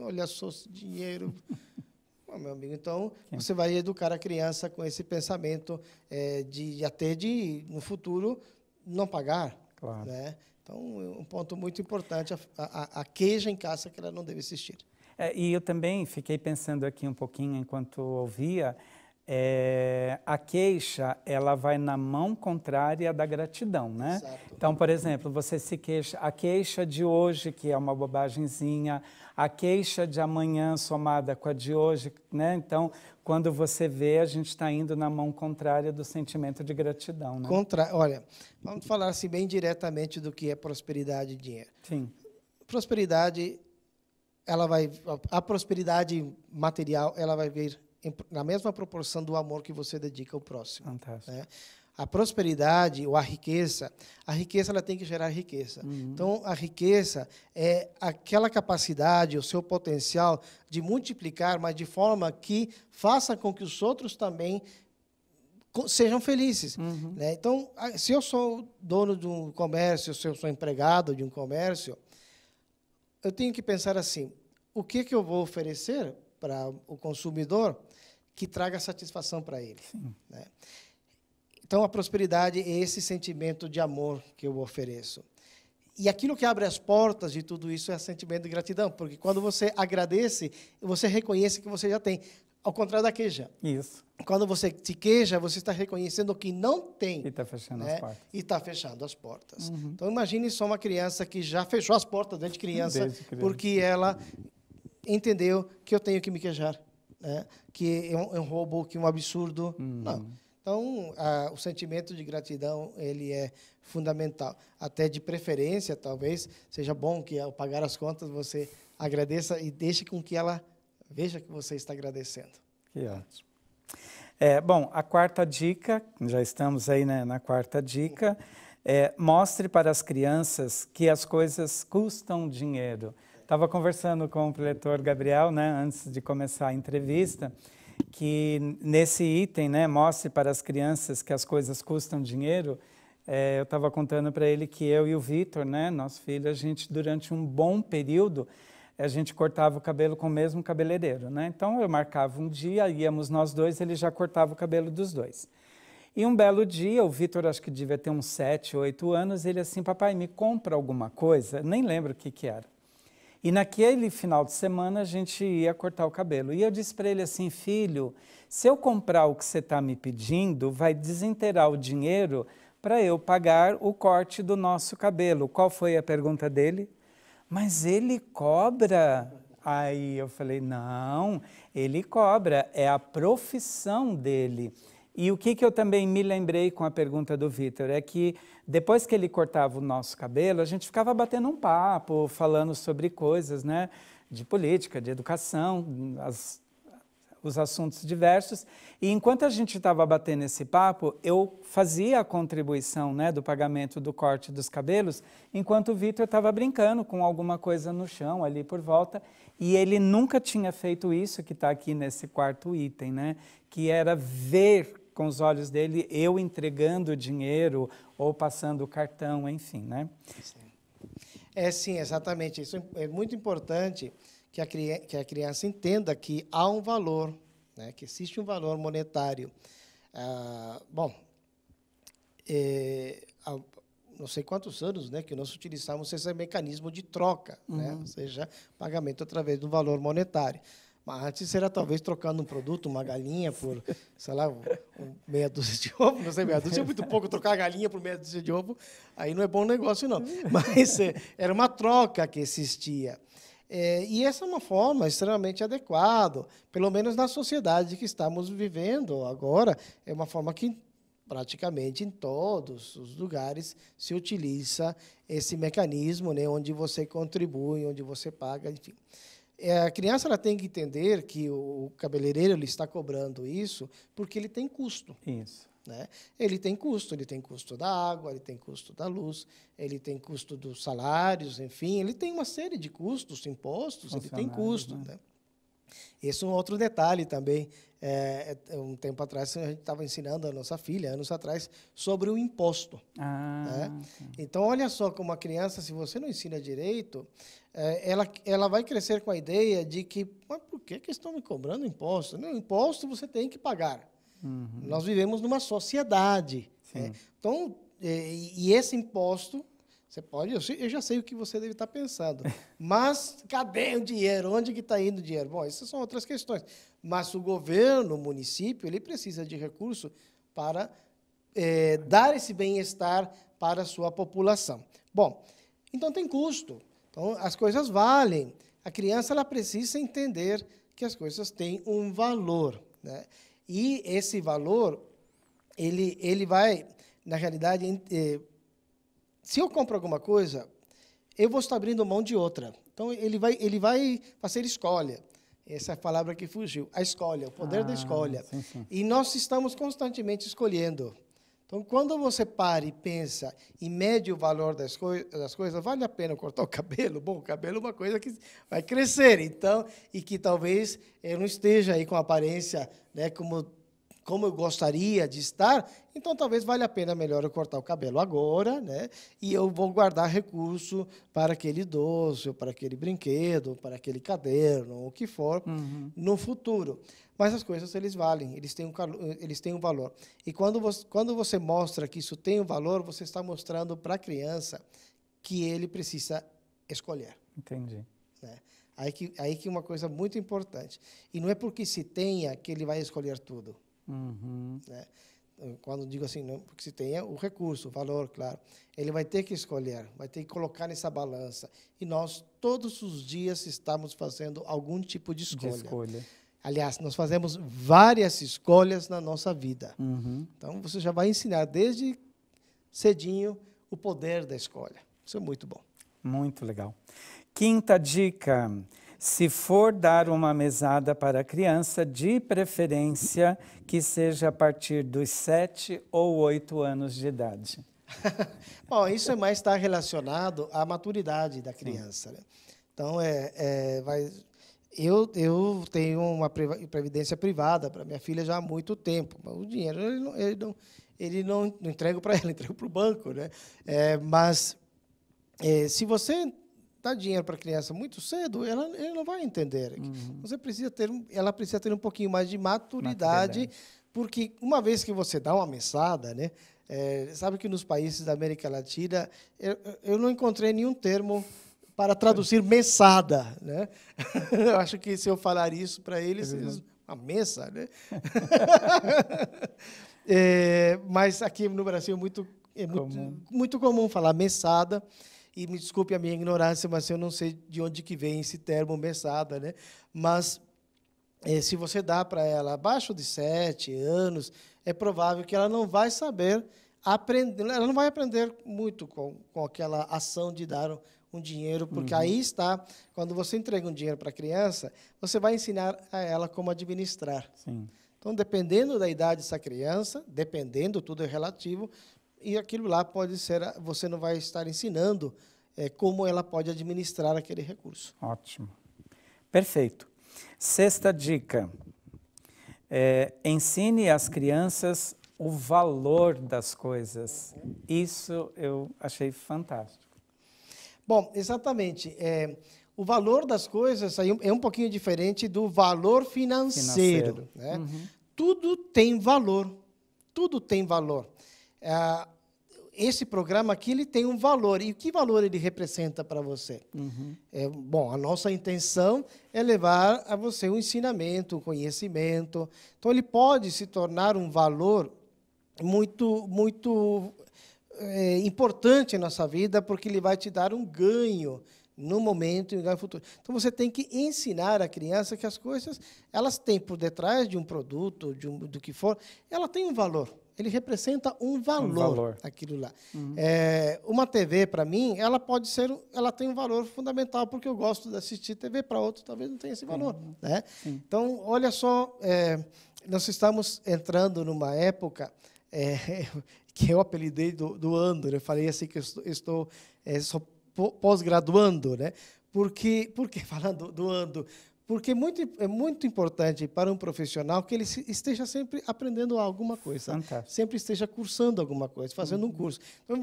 olha só esse dinheiro. [LAUGHS] Bom, meu amigo, então Sim. você vai educar a criança com esse pensamento é, de até de, no futuro, não pagar. Claro. Né? Então, é um ponto muito importante, a, a, a queixa em casa que ela não deve existir. É, e eu também fiquei pensando aqui um pouquinho enquanto ouvia, é, a queixa ela vai na mão contrária da gratidão, né? Então, por exemplo, você se queixa, a queixa de hoje que é uma bobagemzinha, a queixa de amanhã somada com a de hoje, né? Então, quando você vê, a gente está indo na mão contrária do sentimento de gratidão, né? Contra, olha, vamos falar assim bem diretamente do que é prosperidade e dinheiro. Sim. Prosperidade, ela vai, a prosperidade material, ela vai vir na mesma proporção do amor que você dedica ao próximo. Fantástico. Né? A prosperidade ou a riqueza, a riqueza ela tem que gerar riqueza. Uhum. Então, a riqueza é aquela capacidade, o seu potencial de multiplicar, mas de forma que faça com que os outros também sejam felizes. Uhum. Né? Então, se eu sou dono de um comércio, se eu sou empregado de um comércio, eu tenho que pensar assim: o que, que eu vou oferecer para o consumidor que traga satisfação para ele. Né? Então, a prosperidade é esse sentimento de amor que eu ofereço. E aquilo que abre as portas de tudo isso é o sentimento de gratidão, porque quando você agradece, você reconhece que você já tem. Ao contrário da queja. Isso. Quando você se queja, você está reconhecendo que não tem. E está fechando né? as portas. E está fechando as portas. Uhum. Então, imagine só uma criança que já fechou as portas desde criança, criança. porque ela entendeu que eu tenho que me queijar né? que é um, é um roubo, que é um absurdo. Uhum. Não. Então, a, o sentimento de gratidão ele é fundamental. Até de preferência, talvez seja bom que ao pagar as contas você agradeça e deixe com que ela veja que você está agradecendo. Que ótimo. É, bom, a quarta dica, já estamos aí né, na quarta dica, é, mostre para as crianças que as coisas custam dinheiro. Estava conversando com o preletor Gabriel, né, antes de começar a entrevista, que nesse item, né, mostre para as crianças que as coisas custam dinheiro. É, eu estava contando para ele que eu e o Vitor, né, nosso filho, a gente durante um bom período a gente cortava o cabelo com o mesmo cabeleireiro, né? Então eu marcava um dia, íamos nós dois, ele já cortava o cabelo dos dois. E um belo dia, o Vitor, acho que devia ter uns 7, 8 anos, ele assim, papai, me compra alguma coisa, nem lembro o que que era. E naquele final de semana a gente ia cortar o cabelo. E eu disse para ele assim, filho, se eu comprar o que você está me pedindo, vai desinteirar o dinheiro para eu pagar o corte do nosso cabelo. Qual foi a pergunta dele? Mas ele cobra. Aí eu falei, não, ele cobra, é a profissão dele. E o que, que eu também me lembrei com a pergunta do Vitor é que depois que ele cortava o nosso cabelo, a gente ficava batendo um papo, falando sobre coisas, né? De política, de educação, as, os assuntos diversos. E enquanto a gente estava batendo esse papo, eu fazia a contribuição né, do pagamento do corte dos cabelos, enquanto o Vitor estava brincando com alguma coisa no chão ali por volta. E ele nunca tinha feito isso que está aqui nesse quarto item, né? Que era ver com os olhos dele eu entregando dinheiro ou passando o cartão, enfim, né? É sim, exatamente. Isso é muito importante que a, que a criança entenda que há um valor, né? que existe um valor monetário. Ah, bom, é, há não sei quantos anos né, que nós utilizamos esse mecanismo de troca, né? uhum. né? ou seja, pagamento através do valor monetário. Mas antes era talvez trocando um produto, uma galinha por, sei lá, um meia dúzia de ovo. Não sei, meia dúzia é muito pouco trocar a galinha por meia dúzia de ovo. Aí não é bom negócio, não. Hum. Mas é, era uma troca que existia. É, e essa é uma forma extremamente adequada, pelo menos na sociedade que estamos vivendo agora. É uma forma que praticamente em todos os lugares se utiliza esse mecanismo, né, onde você contribui, onde você paga, enfim. É, a criança ela tem que entender que o cabeleireiro ele está cobrando isso porque ele tem custo. Isso. Né? Ele tem custo, ele tem custo da água, ele tem custo da luz, ele tem custo dos salários, enfim, ele tem uma série de custos, impostos, ele tem custo. Né? Né? Esse é um outro detalhe também. É, é, é um tempo atrás, a gente estava ensinando a nossa filha, anos atrás, sobre o imposto. Ah, né? okay. Então, olha só como a criança, se você não ensina direito, é, ela, ela vai crescer com a ideia de que, mas por que, que estão me cobrando imposto? Não, imposto você tem que pagar. Uhum. Nós vivemos numa sociedade. Né? Então, é, e, e, esse imposto, você pode, eu, eu, já sei o que você deve estar pensando, [LAUGHS] mas cadê o dinheiro? Onde que está indo o dinheiro? Bom, essas são outras questões. Mas o governo, o município, ele precisa de recurso para é, dar esse bem-estar para a sua população. Bom, então tem custo. Então, as coisas valem. A criança ela precisa entender que as coisas têm um valor. Né? E esse valor, ele, ele vai, na realidade, eh, se eu compro alguma coisa, eu vou estar abrindo mão de outra. Então, ele vai, ele vai fazer escolha. Essa é a palavra que fugiu. A escolha, o poder ah, da escolha. Sim, sim. E nós estamos constantemente escolhendo. Então, quando você para e pensa e mede o valor das, coi das coisas, vale a pena cortar o [LAUGHS] cabelo? Bom, o cabelo é uma coisa que vai crescer, então, e que talvez eu não esteja aí com aparência né, como, como eu gostaria de estar, então talvez valha a pena melhor eu cortar o cabelo agora, né, e eu vou guardar recurso para aquele doce, para aquele brinquedo, para aquele caderno, o que for, uhum. no futuro. Mas as coisas eles valem, eles têm um, eles têm um valor. E quando você, quando você mostra que isso tem um valor, você está mostrando para a criança que ele precisa escolher. Entendi. Né? Aí que, aí que uma coisa muito importante. E não é porque se tenha que ele vai escolher tudo. Uhum. Né? Quando digo assim, não, porque se tenha o recurso, o valor, claro. Ele vai ter que escolher, vai ter que colocar nessa balança. E nós, todos os dias, estamos fazendo algum tipo de escolha. De escolha. Aliás, nós fazemos várias escolhas na nossa vida. Uhum. Então, você já vai ensinar desde cedinho o poder da escolha. Isso é muito bom. Muito legal. Quinta dica: se for dar uma mesada para a criança, de preferência que seja a partir dos sete ou oito anos de idade. [LAUGHS] bom, isso é mais está relacionado à maturidade da criança. Né? Então, é, é vai eu, eu tenho uma previdência privada para minha filha já há muito tempo, mas o dinheiro ele não, ele não, ele não, não entrego para [LAUGHS] ela, entrego para o banco. Né? É, mas é, se você dá dinheiro para a criança muito cedo, ela, ela não vai entender. Uhum. Você precisa ter, ela precisa ter um pouquinho mais de maturidade, maturidade. porque uma vez que você dá uma mensada, né? É, sabe que nos países da América Latina, eu, eu não encontrei nenhum termo para traduzir mesada. Né? [LAUGHS] Eu acho que se eu falar isso para eles, é eles uma mesa, né? [LAUGHS] é, mas aqui no Brasil é muito, é comum. muito comum falar messada. E me desculpe a minha ignorância, mas eu não sei de onde que vem esse termo messada, né? Mas é, se você dá para ela abaixo de sete anos, é provável que ela não vai saber aprender, ela não vai aprender muito com, com aquela ação de dar um dinheiro, porque uhum. aí está, quando você entrega um dinheiro para a criança, você vai ensinar a ela como administrar. Sim. Então, dependendo da idade dessa criança, dependendo, tudo é relativo, e aquilo lá pode ser, você não vai estar ensinando é, como ela pode administrar aquele recurso. Ótimo. Perfeito. Sexta dica: é, ensine às crianças o valor das coisas. Isso eu achei fantástico. Bom, exatamente. É, o valor das coisas é um pouquinho diferente do valor financeiro. financeiro. Né? Uhum. Tudo tem valor. Tudo tem valor. É, esse programa aqui ele tem um valor. E que valor ele representa para você? Uhum. É, bom, a nossa intenção é levar a você um ensinamento, um conhecimento. Então, ele pode se tornar um valor muito, muito é, importante em nossa vida, porque ele vai te dar um ganho no momento e um ganho futuro. Então você tem que ensinar a criança que as coisas elas têm por detrás de um produto, de um, do que for, ela tem um valor. Ele representa um valor, um valor. aquilo lá. Uhum. É, uma TV para mim, ela pode ser, ela tem um valor fundamental porque eu gosto de assistir TV para outro, talvez não tenha esse valor, uhum. né? Sim. Então olha só, é, nós estamos entrando numa época é, [LAUGHS] que eu apelidei do, do Eu falei assim que eu estou, estou é, pós-graduando, né? Porque, porque [LAUGHS] falando do Ando, porque é muito, é muito importante para um profissional que ele esteja sempre aprendendo alguma coisa, Fantástico. sempre esteja cursando alguma coisa, fazendo uhum. um curso. Então,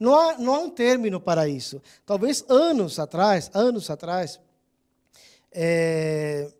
não há, não há um término para isso. Talvez anos atrás, anos atrás, é,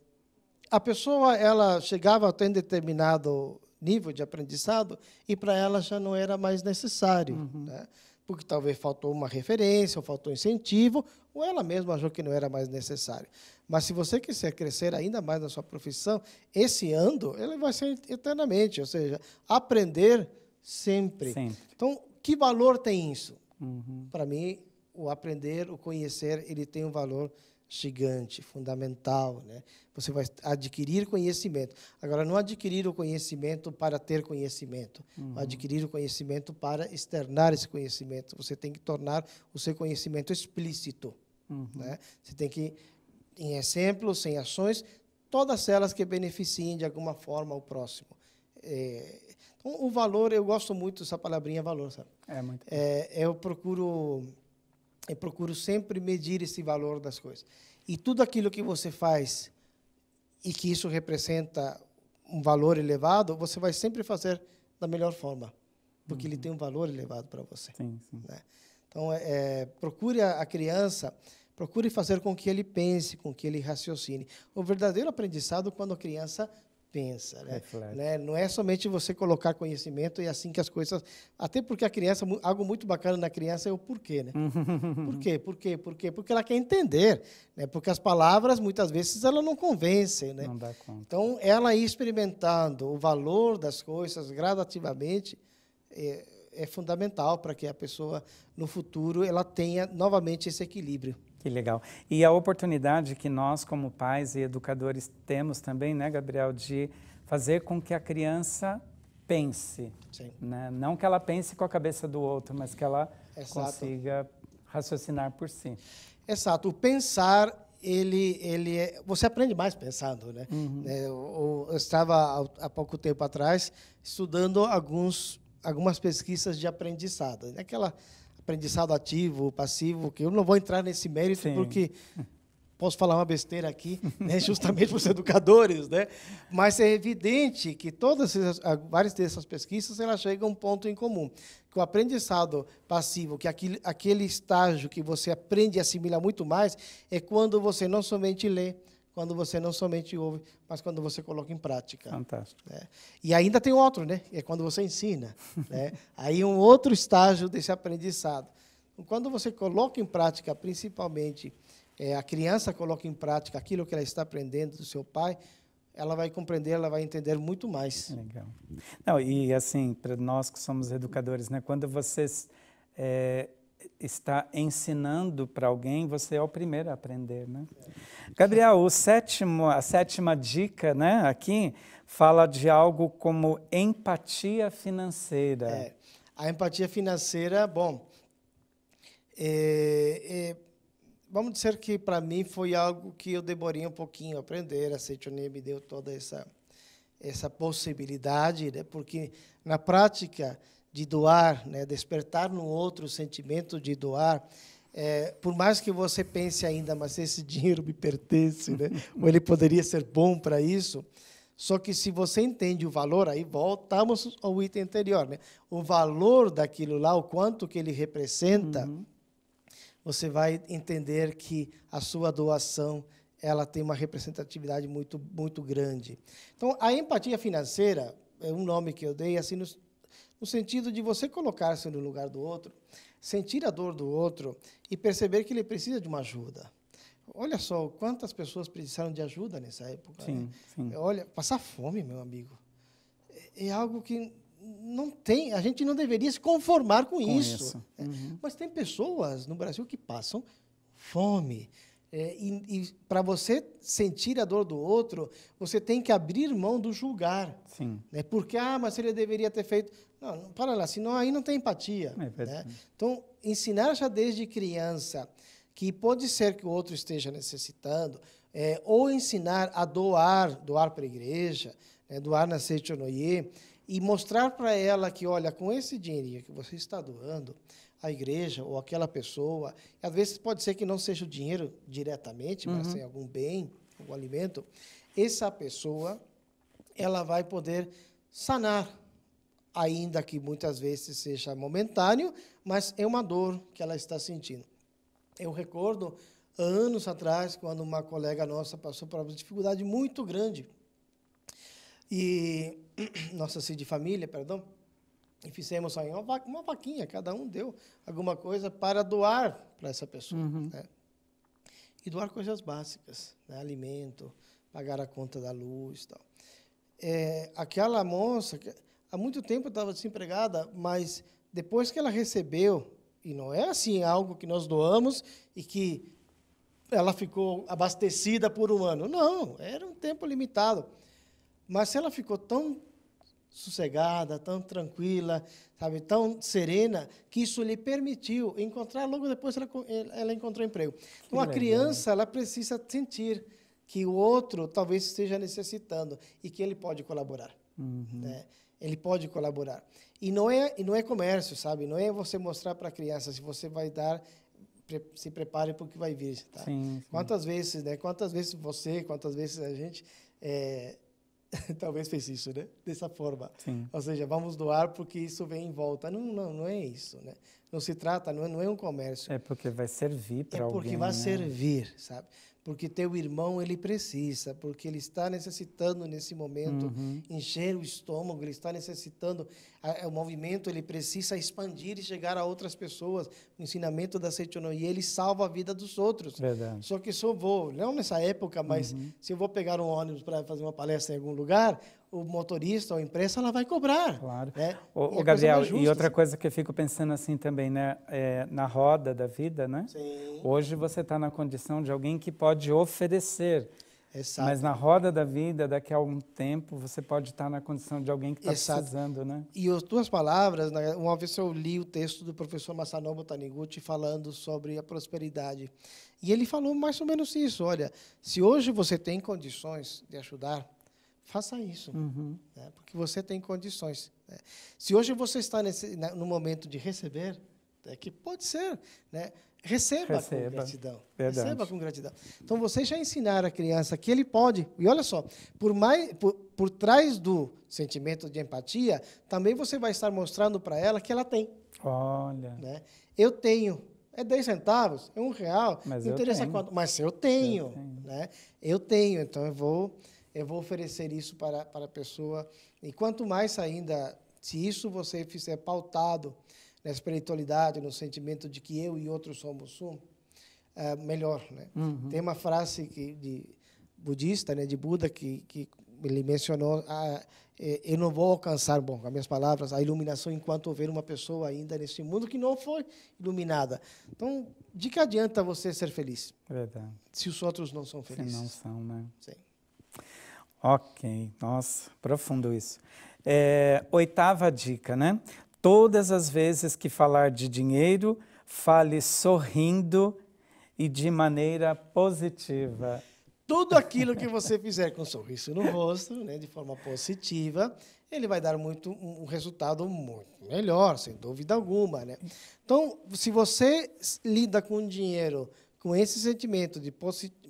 a pessoa ela chegava até um determinado nível de aprendizado e para ela já não era mais necessário, uhum. né? porque talvez faltou uma referência, ou faltou incentivo, ou ela mesma achou que não era mais necessário. Mas se você quiser crescer ainda mais na sua profissão, esse ando ele vai ser eternamente, ou seja, aprender sempre. sempre. Então, que valor tem isso? Uhum. Para mim, o aprender, o conhecer, ele tem um valor gigante, fundamental. Né? Você vai adquirir conhecimento. Agora, não adquirir o conhecimento para ter conhecimento, uhum. adquirir o conhecimento para externar esse conhecimento. Você tem que tornar o seu conhecimento explícito. Uhum. Né? Você tem que, em exemplos, em ações, todas elas que beneficiem de alguma forma o próximo. É, então, o valor, eu gosto muito dessa palavrinha valor. Sabe? É, muito é, eu procuro eu procuro sempre medir esse valor das coisas. E tudo aquilo que você faz e que isso representa um valor elevado, você vai sempre fazer da melhor forma, porque uhum. ele tem um valor elevado para você. Sim, sim. Né? Então, é, é, procure a, a criança, procure fazer com que ele pense, com que ele raciocine. O verdadeiro aprendizado quando a criança pensa. Né? né? Não é somente você colocar conhecimento e assim que as coisas. Até porque a criança, algo muito bacana na criança é o porquê, né? [LAUGHS] por quê? Por quê? Por quê? Porque ela quer entender. Né? Porque as palavras, muitas vezes, ela não convencem, Né? Não dá conta. Então, ela ir experimentando o valor das coisas gradativamente. É, é fundamental para que a pessoa no futuro ela tenha novamente esse equilíbrio. Que legal. E a oportunidade que nós, como pais e educadores, temos também, né, Gabriel, de fazer com que a criança pense. Sim. Né? Não que ela pense com a cabeça do outro, mas que ela Exato. consiga raciocinar por si. Exato. O pensar ele, ele é, você aprende mais pensando, né? Uhum. Eu, é, eu, estava há pouco tempo atrás estudando alguns, algumas pesquisas de aprendizado, aquela aprendizado ativo, passivo, que eu não vou entrar nesse mérito Sim. porque posso falar uma besteira aqui, né, [LAUGHS] justamente para os educadores, né? Mas é evidente que todas essas, várias dessas pesquisas elas chegam a um ponto em comum, que o aprendizado passivo, que aquele, aquele estágio que você aprende e assimila muito mais, é quando você não somente lê, quando você não somente ouve, mas quando você coloca em prática. Fantástico. Né? E ainda tem outro, né? É quando você ensina. [LAUGHS] né? Aí um outro estágio desse aprendizado. Quando você coloca em prática, principalmente é, a criança coloca em prática aquilo que ela está aprendendo do seu pai, ela vai compreender, ela vai entender muito mais. Legal. Não, e assim, para nós que somos educadores, né? Quando vocês é, está ensinando para alguém, você é o primeiro a aprender, né? Gabriel, o sétimo, a sétima dica, né, aqui fala de algo como empatia financeira. É, a empatia financeira, bom, é, é, vamos dizer que para mim foi algo que eu demorei um pouquinho a aprender, a Seitonia me deu toda essa essa possibilidade, né? Porque na prática de doar, né? despertar no outro o sentimento de doar. É, por mais que você pense ainda, mas esse [LAUGHS] dinheiro me pertence, né? ou ele poderia ser bom para isso. Só que se você entende o valor, aí voltamos ao item anterior, né? o valor daquilo lá, o quanto que ele representa, uhum. você vai entender que a sua doação ela tem uma representatividade muito muito grande. Então, a empatia financeira é um nome que eu dei assim nos no sentido de você colocar-se no lugar do outro, sentir a dor do outro e perceber que ele precisa de uma ajuda. Olha só quantas pessoas precisaram de ajuda nessa época. Sim, né? sim. Olha, passar fome, meu amigo, é, é algo que não tem, a gente não deveria se conformar com, com isso. isso. Né? Uhum. Mas tem pessoas no Brasil que passam fome. É, e, e para você sentir a dor do outro, você tem que abrir mão do julgar. Sim. Né? Porque, ah, mas ele deveria ter feito. Não, para lá, senão aí não tem empatia. É, né? Então, ensinar já desde criança que pode ser que o outro esteja necessitando, é, ou ensinar a doar, doar para a igreja, né, doar na Seichonoye, e mostrar para ela que, olha, com esse dinheirinho que você está doando, a igreja ou aquela pessoa, às vezes pode ser que não seja o dinheiro diretamente, mas uhum. algum bem, algum alimento, essa pessoa, ela vai poder sanar ainda que muitas vezes seja momentâneo, mas é uma dor que ela está sentindo. Eu recordo anos atrás, quando uma colega nossa passou por uma dificuldade muito grande, e [CLEARS THROAT] nossa assim, de família, perdão, e fizemos uma, uma vaquinha, cada um deu alguma coisa para doar para essa pessoa. Uhum. Né? E doar coisas básicas, né? alimento, pagar a conta da luz tal. É, aquela moça, há muito tempo estava desempregada, mas depois que ela recebeu, e não é assim é algo que nós doamos e que ela ficou abastecida por um ano. Não, era um tempo limitado. Mas ela ficou tão sossegada, tão tranquila, sabe, tão serena, que isso lhe permitiu encontrar, logo depois ela, eh, ela encontrou emprego. Então, a criança, né? ela precisa sentir que o outro talvez esteja necessitando e que ele pode colaborar. Uhum. Né? ele pode colaborar. E não é, e não é comércio, sabe? Não é você mostrar para a criança se você vai dar se prepare que vai vir, tá? Sim, sim. Quantas vezes, né? Quantas vezes você, quantas vezes a gente é, [LAUGHS] talvez fez isso, né? Dessa forma. Sim. Ou seja, vamos doar porque isso vem em volta. Não, não, não é isso, né? Não se trata, não é, não é um comércio. É porque vai servir para alguém. É porque vai né? servir, sabe? porque teu irmão ele precisa, porque ele está necessitando nesse momento uhum. encher o estômago, ele está necessitando a, é, o movimento, ele precisa expandir e chegar a outras pessoas. O ensinamento da e ele salva a vida dos outros. Verdade. Só que se eu vou, não nessa época, mas uhum. se eu vou pegar um ônibus para fazer uma palestra em algum lugar, o motorista ou a imprensa ela vai cobrar. Claro. Né? O, o Gabriel, justa, e outra assim. coisa que eu fico pensando assim também, né? É, na roda da vida, né? Sim. Hoje você está na condição de alguém que pode oferecer. Exato. Mas na roda da vida, daqui a algum tempo, você pode estar tá na condição de alguém que está precisando, né? E as tuas palavras, né, uma vez eu li o texto do professor Masanobu Taniguchi falando sobre a prosperidade. E ele falou mais ou menos isso, olha, se hoje você tem condições de ajudar, faça isso, uhum. né? porque você tem condições. Né? Se hoje você está nesse, no momento de receber, é que pode ser, né? receba, receba, com gratidão. Verdade. Receba com gratidão. Então, você já ensinar a criança que ele pode. E olha só, por, mais, por, por trás do sentimento de empatia, também você vai estar mostrando para ela que ela tem. Olha. Né? Eu tenho. É 10 centavos, é um real. Mas não interessa quanto. Mas eu tenho, eu tenho. Né? Eu tenho, então eu vou eu vou oferecer isso para, para a pessoa. E quanto mais ainda, se isso você fizer pautado na espiritualidade, no sentimento de que eu e outros somos um, é melhor. Né? Uhum. Tem uma frase que, de budista, né, de Buda, que, que ele mencionou, ah, é, eu não vou alcançar, bom, com as minhas palavras, a iluminação enquanto houver uma pessoa ainda nesse mundo que não foi iluminada. Então, de que adianta você ser feliz? Verdade. Se os outros não são felizes. Se não são, né? Sim. Ok, nossa, profundo isso. É, oitava dica, né? Todas as vezes que falar de dinheiro, fale sorrindo e de maneira positiva. Tudo aquilo que você fizer com um sorriso no rosto, né, de forma positiva, ele vai dar muito um resultado muito melhor, sem dúvida alguma, né? Então, se você lida com o dinheiro com esse sentimento de,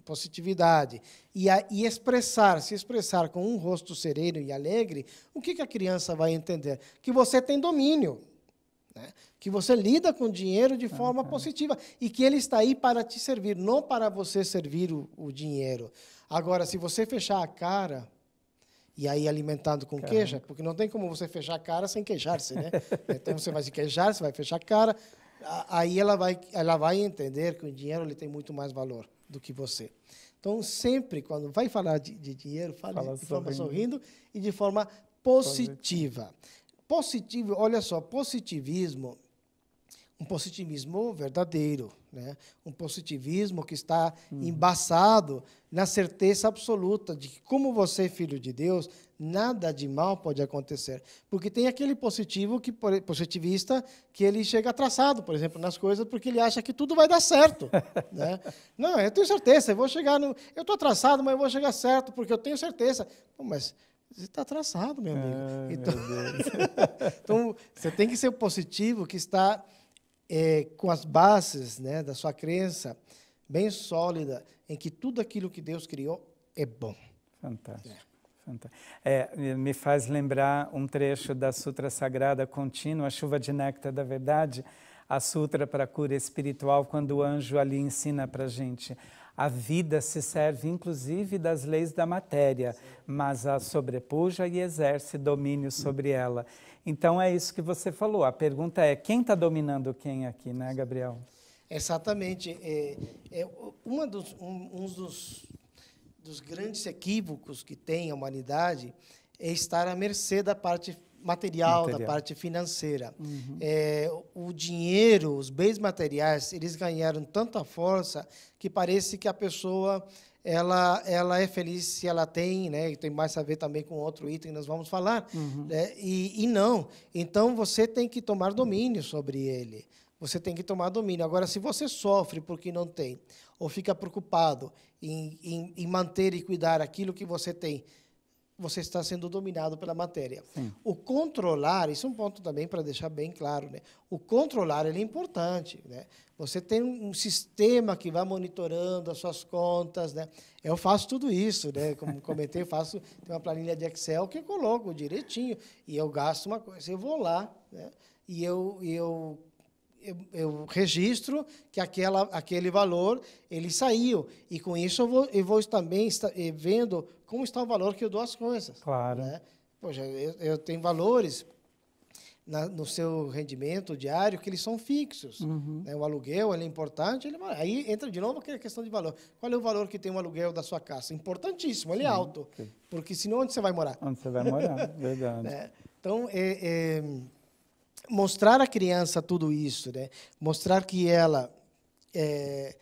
positividade e, a, e expressar, se expressar com um rosto sereno e alegre, o que, que a criança vai entender? Que você tem domínio, né? que você lida com o dinheiro de forma ah, positiva e que ele está aí para te servir, não para você servir o, o dinheiro. Agora, se você fechar a cara e aí alimentando com queixa, porque não tem como você fechar a cara sem queixar-se, né? [LAUGHS] Então você vai se queixar, você vai fechar a cara, aí ela vai, ela vai entender que o dinheiro ele tem muito mais valor do que você. Então, sempre, quando vai falar de, de dinheiro, fale Fala de forma sorrindo e de forma positiva. Positivo, olha só, positivismo, um positivismo verdadeiro, né? um positivismo que está hum. embaçado na certeza absoluta de que, como você, filho de Deus, nada de mal pode acontecer. Porque tem aquele positivo que positivista que ele chega atrasado, por exemplo, nas coisas, porque ele acha que tudo vai dar certo. [LAUGHS] né? Não, eu tenho certeza, eu vou chegar no. Eu estou atrasado, mas eu vou chegar certo, porque eu tenho certeza. Pô, mas você está atrasado, meu amigo. então, meu [LAUGHS] então, você tem que ser positivo que está é, com as bases né, da sua crença bem sólida em que tudo aquilo que Deus criou é bom. Fantástico. É. É, me faz lembrar um trecho da Sutra Sagrada Contínua, a Chuva de Néctar da Verdade, a Sutra para a Cura Espiritual, quando o anjo ali ensina para a gente. A vida se serve inclusive das leis da matéria, mas a sobrepuja e exerce domínio sobre ela. Então é isso que você falou. A pergunta é: quem está dominando quem aqui, né, Gabriel? Exatamente. É, é uma dos, um, um dos dos grandes equívocos que tem a humanidade é estar à mercê da parte material, material. da parte financeira. Uhum. É, o dinheiro, os bens materiais, eles ganharam tanta força que parece que a pessoa ela, ela é feliz se ela tem, né? E tem mais a ver também com outro item que nós vamos falar. Uhum. Né? E, e não. Então você tem que tomar domínio sobre ele. Você tem que tomar domínio. Agora, se você sofre porque não tem, ou fica preocupado em, em, em manter e cuidar aquilo que você tem, você está sendo dominado pela matéria. Sim. O controlar, isso é um ponto também para deixar bem claro, né? O controlar ele é importante, né? Você tem um sistema que vai monitorando as suas contas, né? Eu faço tudo isso, né? Como comentei, eu faço tem uma planilha de Excel que eu coloco direitinho e eu gasto uma coisa, eu vou lá, né? E eu, eu eu, eu registro que aquela, aquele valor ele saiu. E com isso eu vou, eu vou também estar, eh, vendo como está o valor que eu dou às coisas. Claro. Né? Poxa, eu, eu tenho valores na, no seu rendimento diário que eles são fixos. Uhum. Né? O aluguel é importante. Ele, é aí entra de novo aquela questão de valor. Qual é o valor que tem o aluguel da sua casa? Importantíssimo, ele é alto. Sim. Porque senão onde você vai morar? Onde você vai morar, [LAUGHS] verdade. né? Então, é, é mostrar à criança tudo isso, né? mostrar que ela é,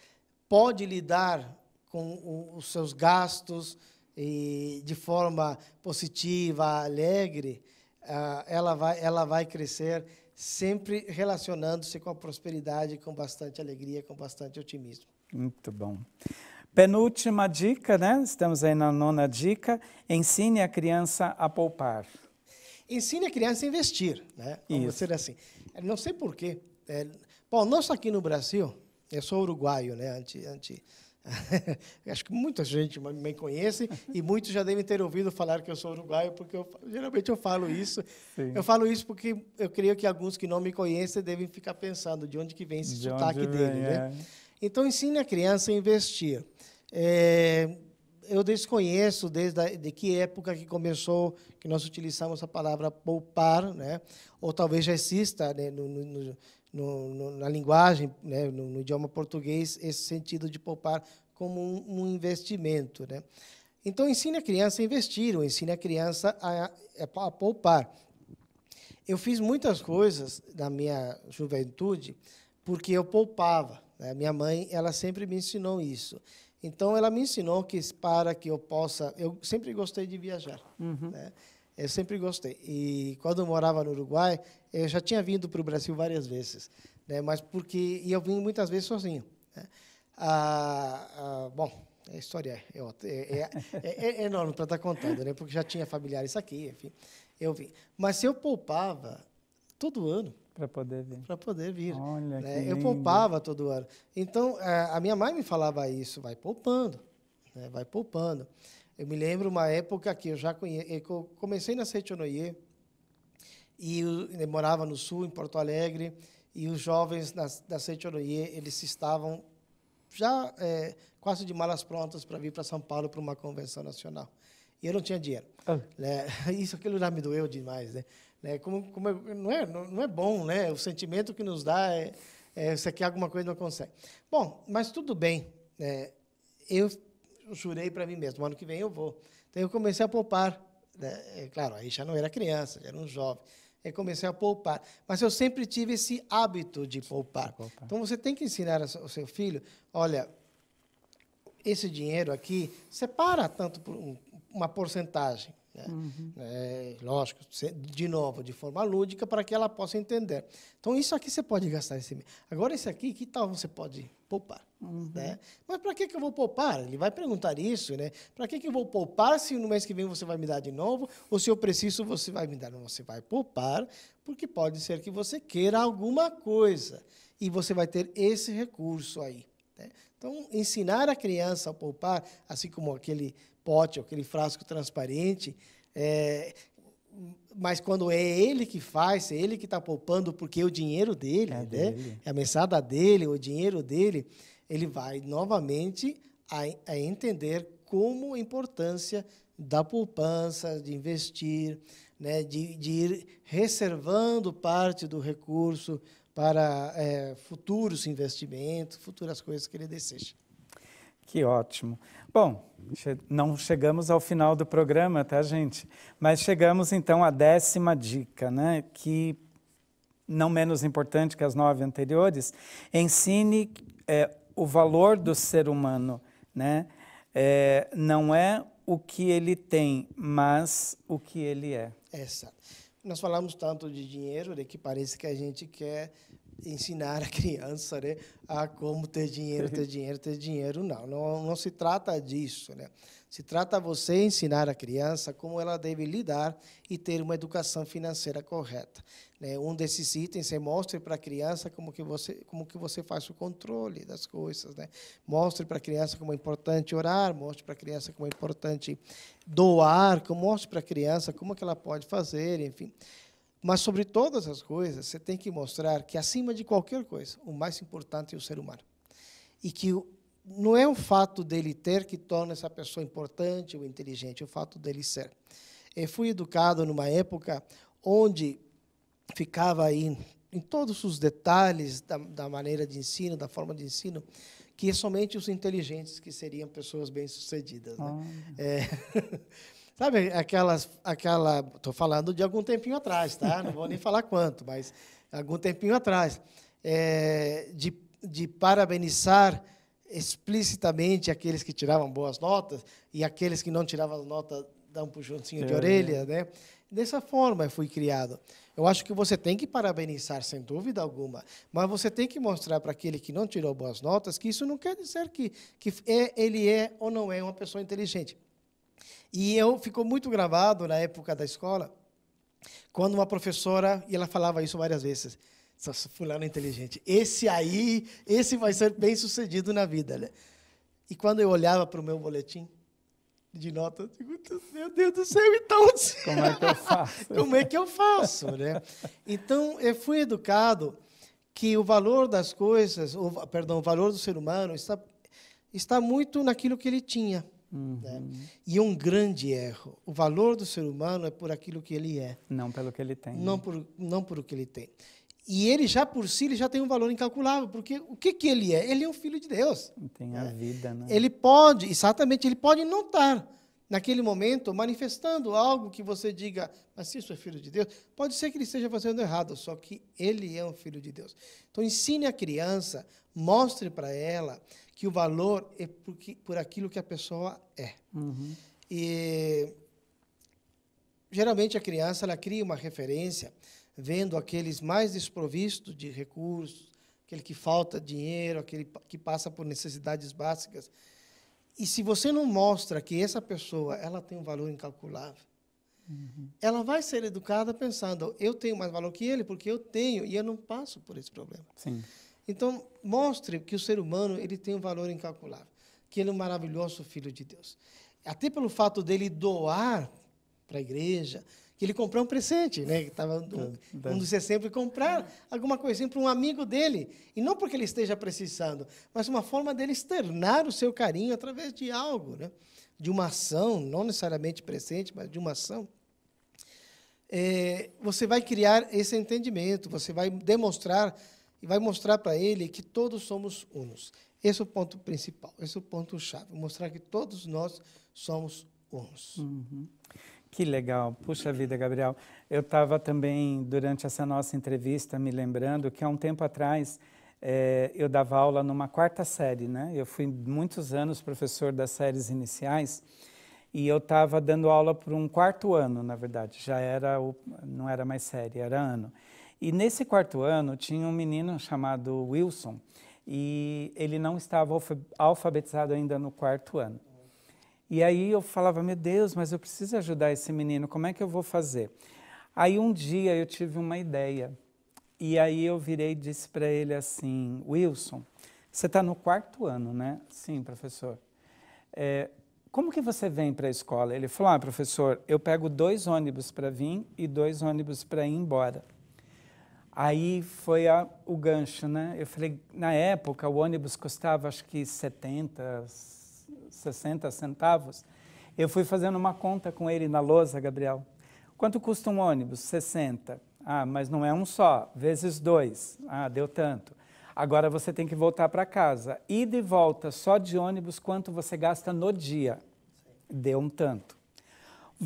pode lidar com os seus gastos e de forma positiva, alegre, ela vai, ela vai crescer sempre relacionando-se com a prosperidade, com bastante alegria, com bastante otimismo. Muito bom. Penúltima dica, né? Estamos aí na nona dica. Ensine a criança a poupar. Ensine a criança a investir, né? Vamos ser assim. Não sei porquê. É, bom, nós aqui no Brasil, eu sou uruguaio, né? Anti, anti, [LAUGHS] Acho que muita gente me conhece e muitos já devem ter ouvido falar que eu sou uruguaio, porque eu, geralmente eu falo isso. Sim. Eu falo isso porque eu creio que alguns que não me conhecem devem ficar pensando de onde que vem esse de sotaque vem, dele. Né? É. Né? Então, ensine a criança a investir. É, eu desconheço desde a, de que época que começou que nós utilizamos a palavra poupar, né? ou talvez já exista né, no, no, no, na linguagem, né, no, idioma português, esse sentido de poupar como um, um, investimento. Né? Então, ensine a criança a investir, ou ensine a criança a, a, a poupar. Eu fiz muitas coisas na minha juventude porque eu poupava. Né? Minha mãe ela sempre me ensinou isso. Então, ela me ensinou que para que eu possa. Eu sempre gostei de viajar. Uhum. Né? Eu sempre gostei. E quando eu morava no Uruguai, eu já tinha vindo para o Brasil várias vezes. Né? Mas porque. E eu vim muitas vezes sozinho. Né? Ah, ah, bom, a história é, é é, é, é, é enorme para estar tá contando, né? porque já tinha familiares aqui, enfim. Eu vim. Mas se eu poupava todo ano. Para poder vir. Para poder vir. Olha né? que Eu lindo. poupava todo ano. Então, é, a minha mãe me falava isso, vai poupando, né? vai poupando. Eu me lembro uma época que eu já conhe... eu eh, comecei na Sete e eu né, morava no sul, em Porto Alegre, e os jovens da, Sete Setionoye, eles estavam já é, quase de malas prontas para vir para São Paulo para uma convenção nacional. E eu não tinha dinheiro. Ah. Né? [LAUGHS] Isso aquilo já me doeu demais, né? Né? Como, como é, não, é, não é bom, né? O sentimento que nos dá é, é você quer alguma coisa não consegue. Bom, mas tudo bem. É, eu jurei para mim mesmo, ano que vem eu vou. Então eu comecei a poupar. Né? É claro, aí já não era criança, já era um jovem. Eu comecei a poupar. Mas eu sempre tive esse hábito de poupar. de poupar. Então você tem que ensinar ao seu filho: olha, esse dinheiro aqui, separa tanto por uma porcentagem. Né? Uhum. É, lógico, de novo, de forma lúdica, para que ela possa entender. Então, isso aqui você pode gastar esse mês. Agora, esse aqui, que tal você pode poupar? Uhum. Né? Mas para que, que eu vou poupar? Ele vai perguntar isso, né? Para que, que eu vou poupar se no mês que vem você vai me dar de novo? Ou se eu preciso, você vai me dar? Não, você vai poupar, porque pode ser que você queira alguma coisa. E você vai ter esse recurso aí. Né? Então, ensinar a criança a poupar, assim como aquele pote, aquele frasco transparente. É, mas quando é ele que faz, é ele que está poupando, porque é o dinheiro dele, é, né? dele. é a mensada dele, o dinheiro dele, ele vai novamente a, a entender como a importância da poupança, de investir, né? de, de ir reservando parte do recurso para é, futuros investimentos, futuras coisas que ele deseja. Que ótimo. Bom, não chegamos ao final do programa, tá, gente? Mas chegamos então à décima dica, né? Que, não menos importante que as nove anteriores, ensine é, o valor do ser humano, né? É, não é o que ele tem, mas o que ele é. Essa. Nós falamos tanto de dinheiro, de que parece que a gente quer ensinar a criança né, a como ter dinheiro, ter [LAUGHS] dinheiro, ter dinheiro. Não, não, não se trata disso. Né? Se trata você ensinar a criança como ela deve lidar e ter uma educação financeira correta. Né? Um desses itens é mostre para a criança como que você como que você faz o controle das coisas, né? Mostre para a criança como é importante orar, mostre para a criança como é importante doar, mostre para a criança como que ela pode fazer, enfim. Mas sobre todas as coisas, você tem que mostrar que acima de qualquer coisa, o mais importante é o ser humano. E que não é o fato dele ter que torna essa pessoa importante ou inteligente, é o fato dele ser. Eu fui educado numa época onde ficava aí em todos os detalhes da, da, maneira de ensino, da forma de ensino, que é somente os inteligentes que seriam pessoas bem-sucedidas. Né? Ah. É, [LAUGHS] Sabe aquelas, aquela. Estou falando de algum tempinho atrás, tá? Não vou nem falar quanto, mas algum tempinho atrás. É, de, de parabenizar explicitamente aqueles que tiravam boas notas e aqueles que não tiravam as notas dão um puxãozinho é, de orelha, é. né? Dessa forma eu fui criado. Eu acho que você tem que parabenizar, sem dúvida alguma, mas você tem que mostrar para aquele que não tirou boas notas que isso não quer dizer que, que é, ele é ou não é uma pessoa inteligente. E eu ficou muito gravado na época da escola, quando uma professora, e ela falava isso várias vezes, fulano inteligente, esse aí, esse vai ser bem sucedido na vida. Né? E quando eu olhava para o meu boletim de nota, eu digo, meu Deus do céu, então... [LAUGHS] É como é que eu faço? [LAUGHS] Como é que eu faço, né? Então, eu fui educado que o valor das coisas, ou, perdão, o valor do ser humano está, está muito naquilo que ele tinha. Uhum. Né? E é um grande erro. O valor do ser humano é por aquilo que ele é. Não pelo que ele tem. Não por, não por o que ele tem. E ele já por si ele já tem um valor incalculável, porque o que, que ele é? Ele é um filho de Deus. Tem né? a é. vida, né? Ele pode, exatamente, ele pode não estar naquele momento manifestando algo que você diga, mas se isso é filho de Deus, pode ser que ele esteja fazendo errado, só que ele é um filho de Deus. Então ensine a criança, mostre para ela que o valor é que por aquilo que a pessoa é. Uhum. E geralmente a criança ela cria uma referência vendo aqueles mais desprovistos de recursos, aquele que falta dinheiro, aquele que passa por necessidades básicas. E se você não mostra que essa pessoa ela tem um valor incalculável, uhum. ela vai ser educada pensando: eu tenho mais valor que ele porque eu tenho e eu não passo por esse problema. Sim. Então, mostre que o ser humano ele tem um valor incalculável, que ele é um maravilhoso filho de Deus. Até pelo fato dele doar para a igreja, que ele comprou um presente, né? Que tava um, um dos é sempre comprar alguma coisinha para um amigo dele, e não porque ele esteja precisando, mas uma forma dele externar o seu carinho através de algo, né? De uma ação, não necessariamente presente, mas de uma ação. É, você vai criar esse entendimento, você vai demonstrar e vai mostrar para ele que todos somos unos. Esse é o ponto principal, esse é o ponto chave, mostrar que todos nós somos unos. Uhum. Que legal, puxa vida, Gabriel. Eu estava também durante essa nossa entrevista me lembrando que há um tempo atrás é, eu dava aula numa quarta série, né? Eu fui muitos anos professor das séries iniciais e eu estava dando aula por um quarto ano, na verdade. Já era, o, não era mais série, era ano. E nesse quarto ano tinha um menino chamado Wilson e ele não estava alfabetizado ainda no quarto ano. E aí eu falava, meu Deus, mas eu preciso ajudar esse menino, como é que eu vou fazer? Aí um dia eu tive uma ideia. E aí eu virei e disse para ele assim, Wilson, você está no quarto ano, né? Sim, professor. É, como que você vem para a escola? Ele falou, ah, professor, eu pego dois ônibus para vir e dois ônibus para ir embora. Aí foi a, o gancho, né? Eu falei, na época o ônibus custava acho que 70, 60 centavos. Eu fui fazendo uma conta com ele na lousa, Gabriel. Quanto custa um ônibus? 60. Ah, mas não é um só, vezes dois. Ah, deu tanto. Agora você tem que voltar para casa. Ida e de volta só de ônibus, quanto você gasta no dia? Deu um tanto.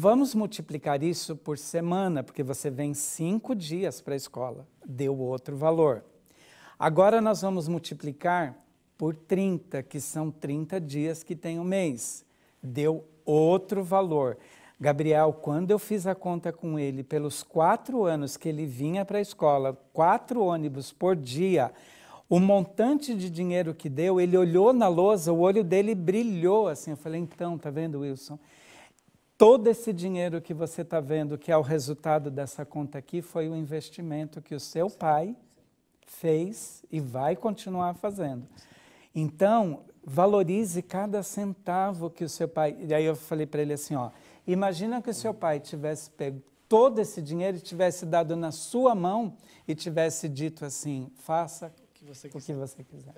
Vamos multiplicar isso por semana, porque você vem cinco dias para a escola, deu outro valor. Agora nós vamos multiplicar por 30, que são 30 dias que tem o um mês, deu outro valor. Gabriel, quando eu fiz a conta com ele, pelos quatro anos que ele vinha para a escola, quatro ônibus por dia, o montante de dinheiro que deu, ele olhou na lousa, o olho dele brilhou assim. Eu falei, então, tá vendo, Wilson? Todo esse dinheiro que você está vendo, que é o resultado dessa conta aqui, foi o investimento que o seu pai fez e vai continuar fazendo. Então, valorize cada centavo que o seu pai. E aí eu falei para ele assim: ó, imagina que o seu pai tivesse pego todo esse dinheiro e tivesse dado na sua mão e tivesse dito assim: faça o que você quiser. O que você quiser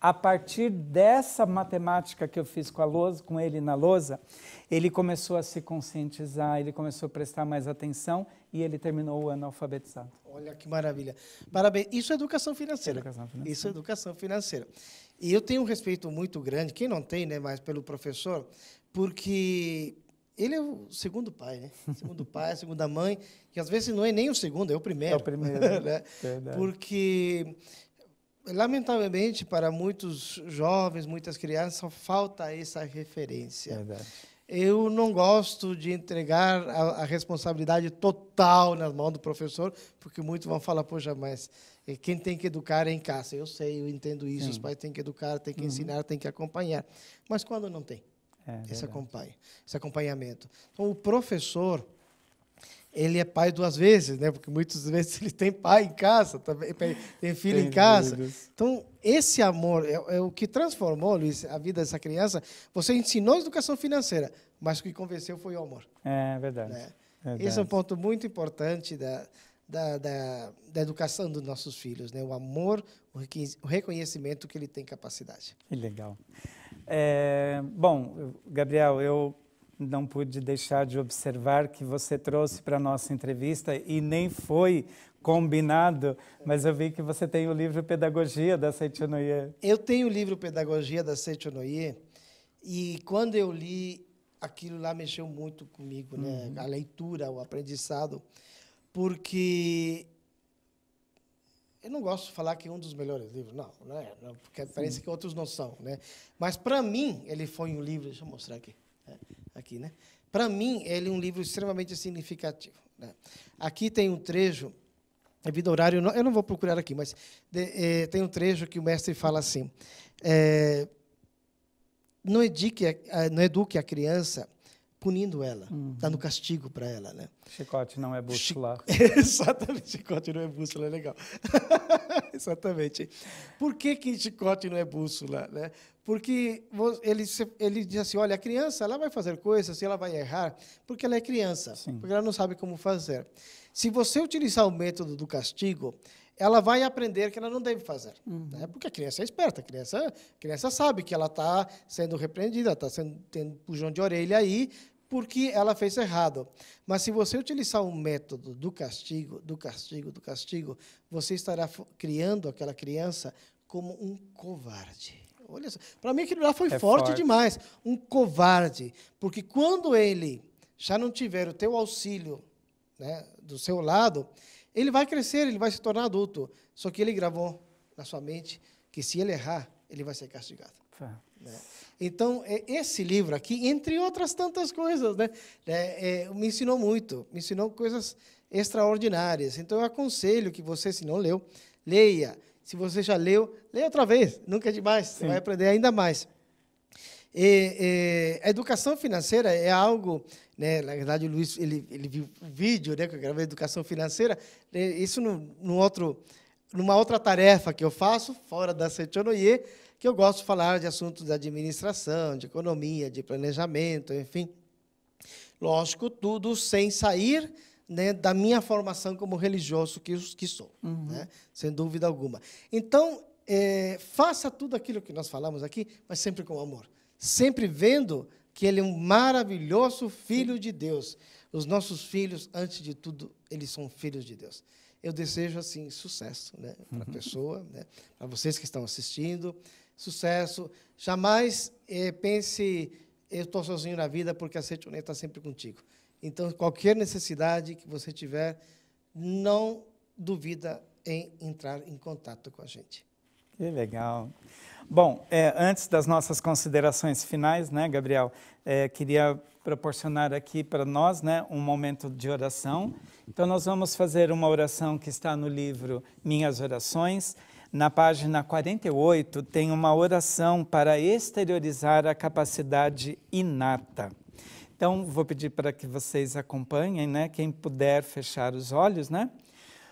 a partir dessa matemática que eu fiz com, lousa, com ele na lousa, ele começou a se conscientizar, ele começou a prestar mais atenção e ele terminou o ano alfabetizado. Olha que maravilha. Parabéns. Isso é educação financeira. Educação financeira. Isso é educação financeira. E eu tenho um respeito muito grande, quem não tem, né, mas pelo professor, porque ele é o segundo pai, né? [LAUGHS] Segundo pai, segunda mãe, que às vezes não é nem o segundo, é o primeiro. É o primeiro. [LAUGHS] né? Porque lamentavelmente, para muitos jovens, muitas crianças, falta essa referência. Verdade. Eu não gosto de entregar a, a, responsabilidade total nas mãos do professor, porque muitos vão falar, poxa, mas eh, quem tem que educar é em casa. Eu sei, eu entendo isso, Sim. os pais têm que educar, têm que uhum. ensinar, têm que acompanhar. Mas quando não tem, é, esse, acompanha, esse acompanhamento. Então, o professor ele é pai duas vezes, né? Porque muitas vezes [LAUGHS] ele tem pai em casa, também tem filho tem em casa. Então, esse amor é, é, o que transformou, Luiz, a vida dessa criança. Você ensinou a educação financeira, mas o que convenceu foi o amor. É verdade. Né? verdade. Esse é um ponto muito importante da, da, da, da, educação dos nossos filhos, né? O amor, o reconhecimento que ele tem capacidade. Que legal. É, bom, Gabriel, eu não pude deixar de observar que você trouxe para a nossa entrevista e nem foi combinado, mas eu vi que você tem o livro Pedagogia da Seichonoye. Eu tenho o livro Pedagogia da Seichonoye e quando eu li, aquilo lá mexeu muito comigo, né? Uhum. A leitura, o aprendizado, porque eu não gosto de falar que é um dos melhores livros, não, não é, não, porque parece que outros não são, né? Mas para mim ele foi um livro, deixa eu mostrar aqui aqui, né? Para mim, ele é um livro extremamente significativo. Né? Aqui tem um trecho, é vida horário, eu não vou procurar aqui, mas de, é, tem um trecho que o mestre fala assim: é, não, não eduque a criança punindo ela, uhum. dando castigo para ela, né? Chicote não é bússola. [LAUGHS] Exatamente, chicote não é bússola, é legal. [LAUGHS] Exatamente. Por que, que chicote não é bússola, né? Porque ele, ele diz assim, olha, a criança ela vai fazer coisas e ela vai errar porque ela é criança, Sim. porque ela não sabe como fazer. Se você utilizar o método do castigo, ela vai aprender que ela não deve fazer. Uhum. Né? Porque a criança é esperta, a criança, a criança sabe que ela está sendo repreendida, está tendo pujão de orelha aí, porque ela fez errado. Mas se você utilizar o método do castigo, do castigo, do castigo, você estará criando aquela criança como um covarde. Olha só, para mim aquilo lá foi é forte, forte demais, um covarde, porque quando ele já não tiver o teu auxílio, né, do seu lado, ele vai crescer, ele vai se tornar adulto. Só que ele gravou na sua mente que se ele errar, ele vai ser castigado. Né? Então, é, esse livro aqui, entre outras tantas coisas, né, é, é, me ensinou muito, me ensinou coisas extraordinárias. Então, eu aconselho que você, se não leu, leia. Se você já leu, leia outra vez, nunca é demais, Sim. você vai aprender ainda mais. E, e, a educação financeira é algo, né, na verdade, o Luiz ele, ele viu o um vídeo né, que eu gravei, educação financeira, né? isso no, no outro, numa outra tarefa que eu faço, fora da Sechonoye, que eu gosto de falar de assuntos de administração, de economia, de planejamento, enfim. Lógico, tudo sem sair né, da minha formação como religioso que, que sou, uhum. né, sem dúvida alguma. Então, é, faça tudo aquilo que nós falamos aqui, mas sempre com amor. Sempre vendo que ele é um maravilhoso filho Sim. de Deus. Os nossos filhos, antes de tudo, eles são filhos de Deus eu desejo assim sucesso né, para a uhum. pessoa, né, para vocês que estão assistindo, sucesso. Jamais eh, pense, eu estou sozinho na vida, porque a Setionê está sempre contigo. Então, qualquer necessidade que você tiver, não duvida em entrar em contato com a gente. Que legal. Bom, é, antes das nossas considerações finais, né, Gabriel, é, queria proporcionar aqui para nós né, um momento de oração. Então, nós vamos fazer uma oração que está no livro Minhas Orações na página 48, tem uma oração para exteriorizar a capacidade inata. Então, vou pedir para que vocês acompanhem, né? Quem puder fechar os olhos, né?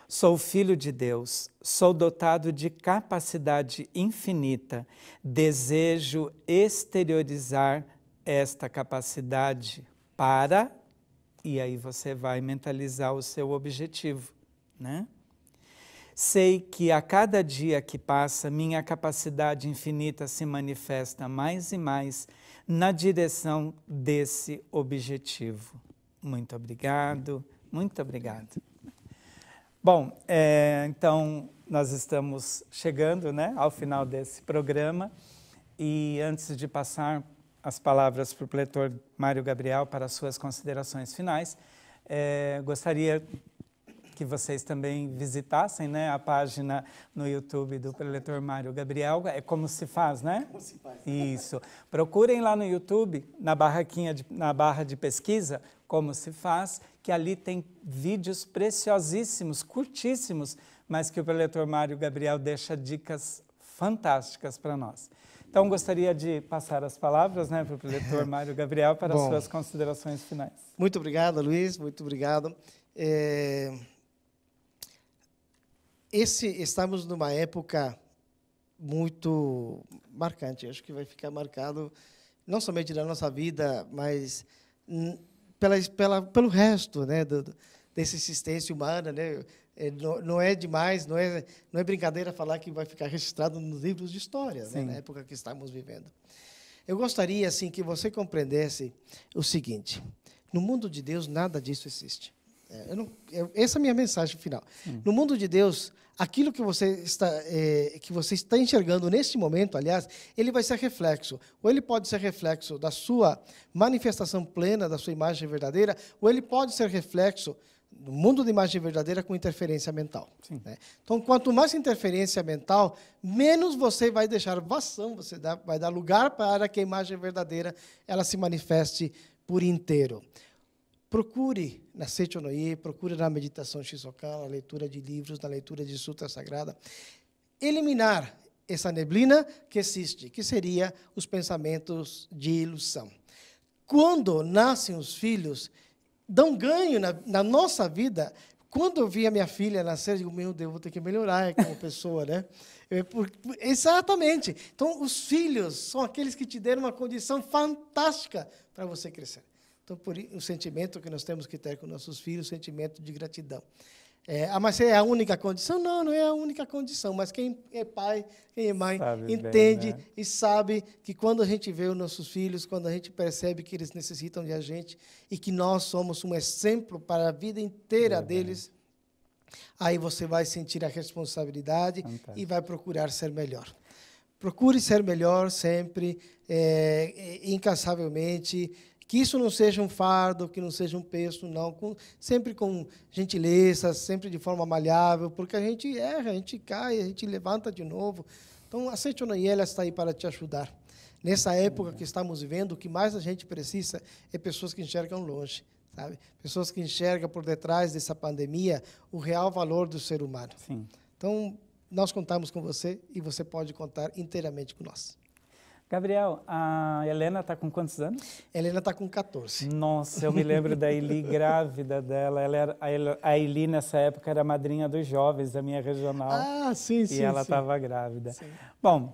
Sou filho de Deus, sou dotado de capacidade infinita, desejo exteriorizar esta capacidade para. E aí você vai mentalizar o seu objetivo, né? Sei que a cada dia que passa, minha capacidade infinita se manifesta mais e mais na direção desse objetivo. Muito obrigado, muito obrigado. Bom, é, então nós estamos chegando né, ao final desse programa e antes de passar as palavras para o pletor Mário Gabriel para suas considerações finais, é, gostaria que vocês também visitassem né, a página no YouTube do preletor Mário Gabriel. É como se faz, né? Como se faz. Isso. Procurem lá no YouTube, na barraquinha, de, na barra de pesquisa, como se faz, que ali tem vídeos preciosíssimos, curtíssimos, mas que o preletor Mário Gabriel deixa dicas fantásticas para nós. Então, gostaria de passar as palavras né, para o preletor [LAUGHS] Mário Gabriel para Bom, as suas considerações finais. Muito obrigado, Luiz, muito obrigado. É, esse estamos numa época muito marcante. Acho que vai ficar marcado não somente na nossa vida, mas pela, pela, pelo resto, né, do, dessa existência humana, né? É, não, não, é demais, não é, não é brincadeira falar que vai ficar registrado nos livros de história, né, na época que estamos vivendo. Eu gostaria assim que você compreendesse o seguinte: no mundo de Deus nada disso existe. É, eu não, eu, é, essa é a minha mensagem final. Hum. No mundo de Deus, aquilo que você, está, é, que você está enxergando neste momento, aliás, ele vai ser reflexo. Ou ele pode ser reflexo da sua manifestação plena, da sua imagem verdadeira, ou ele pode ser reflexo do mundo da imagem verdadeira com interferência mental. Né? Então, quanto mais interferência mental, menos você vai deixar vazão, você dá, vai dar lugar para que a imagem verdadeira ela se manifeste por inteiro. Procure na Sechonoye, procure na meditação Shisokan, na leitura de livros, na leitura de Sutra Sagrada, eliminar essa neblina que existe, que seria os pensamentos de ilusão. Quando nascem os filhos, dão ganho na, na nossa vida. Quando eu vi a minha filha nascer, eu digo, meu Deus, vou ter que melhorar como pessoa, né? É por, exatamente. Então, os filhos são aqueles que te deram uma condição fantástica para você crescer. Então, por o sentimento que nós temos que ter com nossos filhos, o sentimento de gratidão. É, ah, mas é a única condição? Não, não é a única condição. Mas quem é pai, quem é mãe, sabe entende bem, né? e sabe que quando a gente vê os nossos filhos, quando a gente percebe que eles necessitam de a gente e que nós somos um exemplo para a vida inteira deles, bem. aí você vai sentir a responsabilidade Fantástico. e vai procurar ser melhor. Procure ser melhor sempre, é, é incansavelmente. Que isso não seja um fardo, que não seja um peso, não. Com, sempre com gentileza, sempre de forma maleável, porque a gente erra, a gente cai, a gente levanta de novo. Então, a Sentinel ela está aí para te ajudar. Nessa época que estamos vivendo, o que mais a gente precisa é pessoas que enxergam longe. Sabe? Pessoas que enxergam por detrás dessa pandemia o real valor do ser humano. Sim. Então, nós contamos com você e você pode contar inteiramente com nós. Gabriel, a Helena está com quantos anos? Helena está com 14. Nossa, eu me lembro da Eli [LAUGHS] grávida dela. Ela era, a Eli, nessa época, era madrinha dos jovens da minha regional. Ah, sim, e sim. E ela estava grávida. Sim. Bom,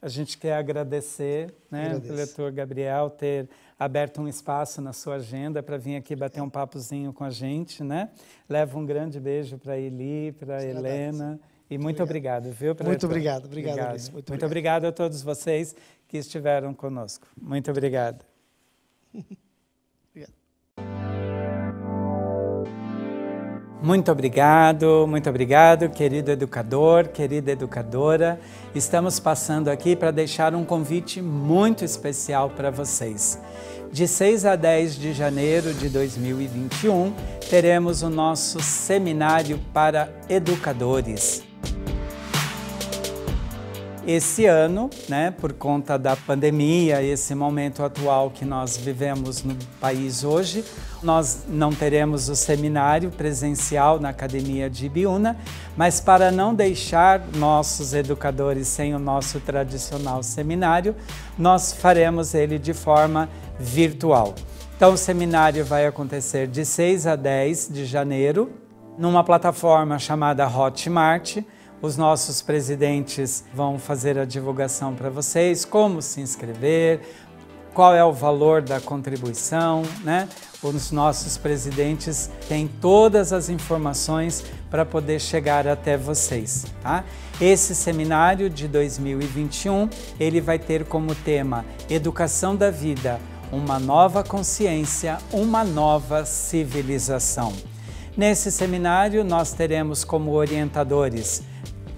a gente quer agradecer, né, Agradeço. diretor Gabriel, ter aberto um espaço na sua agenda para vir aqui bater um papozinho com a gente, né? Leva um grande beijo para Eli, para Helena. E muito, obrigado. obrigado, viu? Muito obrigado, obrigado, obrigado. Luiz, muito, muito obrigado. a todos vocês que estiveram conosco. Muito obrigado. obrigado. Muito obrigado, muito obrigado, querido educador, querida educadora. Estamos passando aqui para deixar um convite muito especial para vocês. De 6 a 10 de janeiro de 2021, teremos o nosso seminário para educadores. Esse ano, né, por conta da pandemia, esse momento atual que nós vivemos no país hoje, nós não teremos o seminário presencial na Academia de Ibiúna, mas para não deixar nossos educadores sem o nosso tradicional seminário, nós faremos ele de forma virtual. Então, o seminário vai acontecer de 6 a 10 de janeiro, numa plataforma chamada Hotmart, os nossos presidentes vão fazer a divulgação para vocês, como se inscrever, qual é o valor da contribuição, né? Os nossos presidentes têm todas as informações para poder chegar até vocês, tá? Esse seminário de 2021, ele vai ter como tema Educação da Vida, uma nova consciência, uma nova civilização. Nesse seminário, nós teremos como orientadores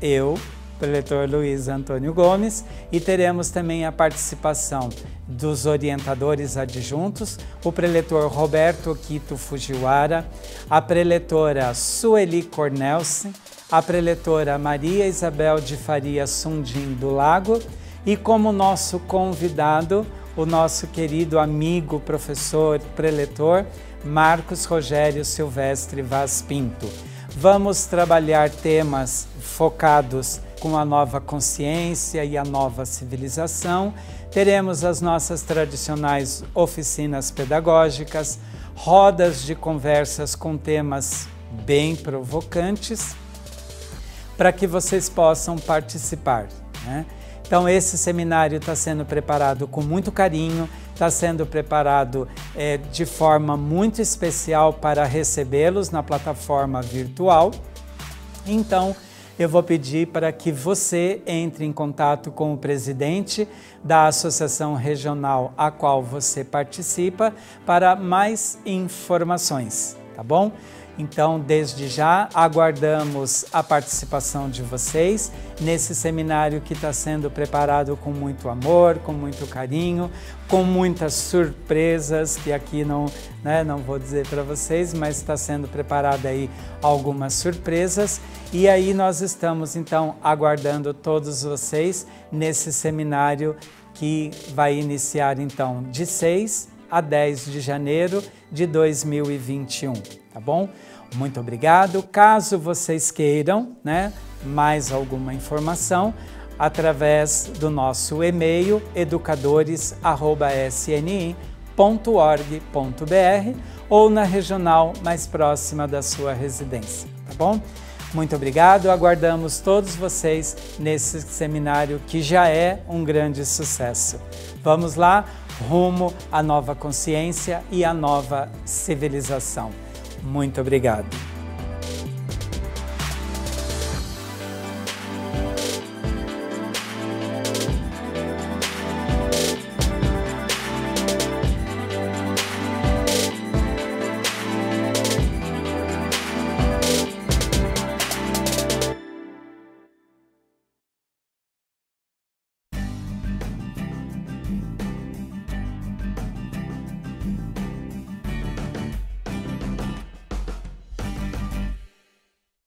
eu, preletor Luiz Antônio Gomes, e teremos também a participação dos orientadores adjuntos, o preletor Roberto Quito Fujiwara, a preletora Sueli Cornelse, a preletora Maria Isabel de Faria Sundim do Lago e como nosso convidado, o nosso querido amigo, professor, preletor, Marcos Rogério Silvestre Vaz Pinto. Vamos trabalhar temas focados com a nova consciência e a nova civilização, teremos as nossas tradicionais oficinas pedagógicas, rodas de conversas com temas bem provocantes, para que vocês possam participar. Né? Então, esse seminário está sendo preparado com muito carinho, está sendo preparado é, de forma muito especial para recebê-los na plataforma virtual. Então, eu vou pedir para que você entre em contato com o presidente da associação regional a qual você participa para mais informações, tá bom? Então, desde já, aguardamos a participação de vocês nesse seminário que está sendo preparado com muito amor, com muito carinho, com muitas surpresas, que aqui não, né, não vou dizer para vocês, mas está sendo preparado aí algumas surpresas. E aí nós estamos, então, aguardando todos vocês nesse seminário que vai iniciar, então, de 6 a 10 de janeiro de 2021, tá bom? Muito obrigado. Caso vocês queiram né, mais alguma informação, através do nosso e-mail educadores.sni.org.br ou na regional mais próxima da sua residência, tá bom? Muito obrigado, aguardamos todos vocês nesse seminário que já é um grande sucesso. Vamos lá, rumo à nova consciência e à nova civilização. Muito obrigado.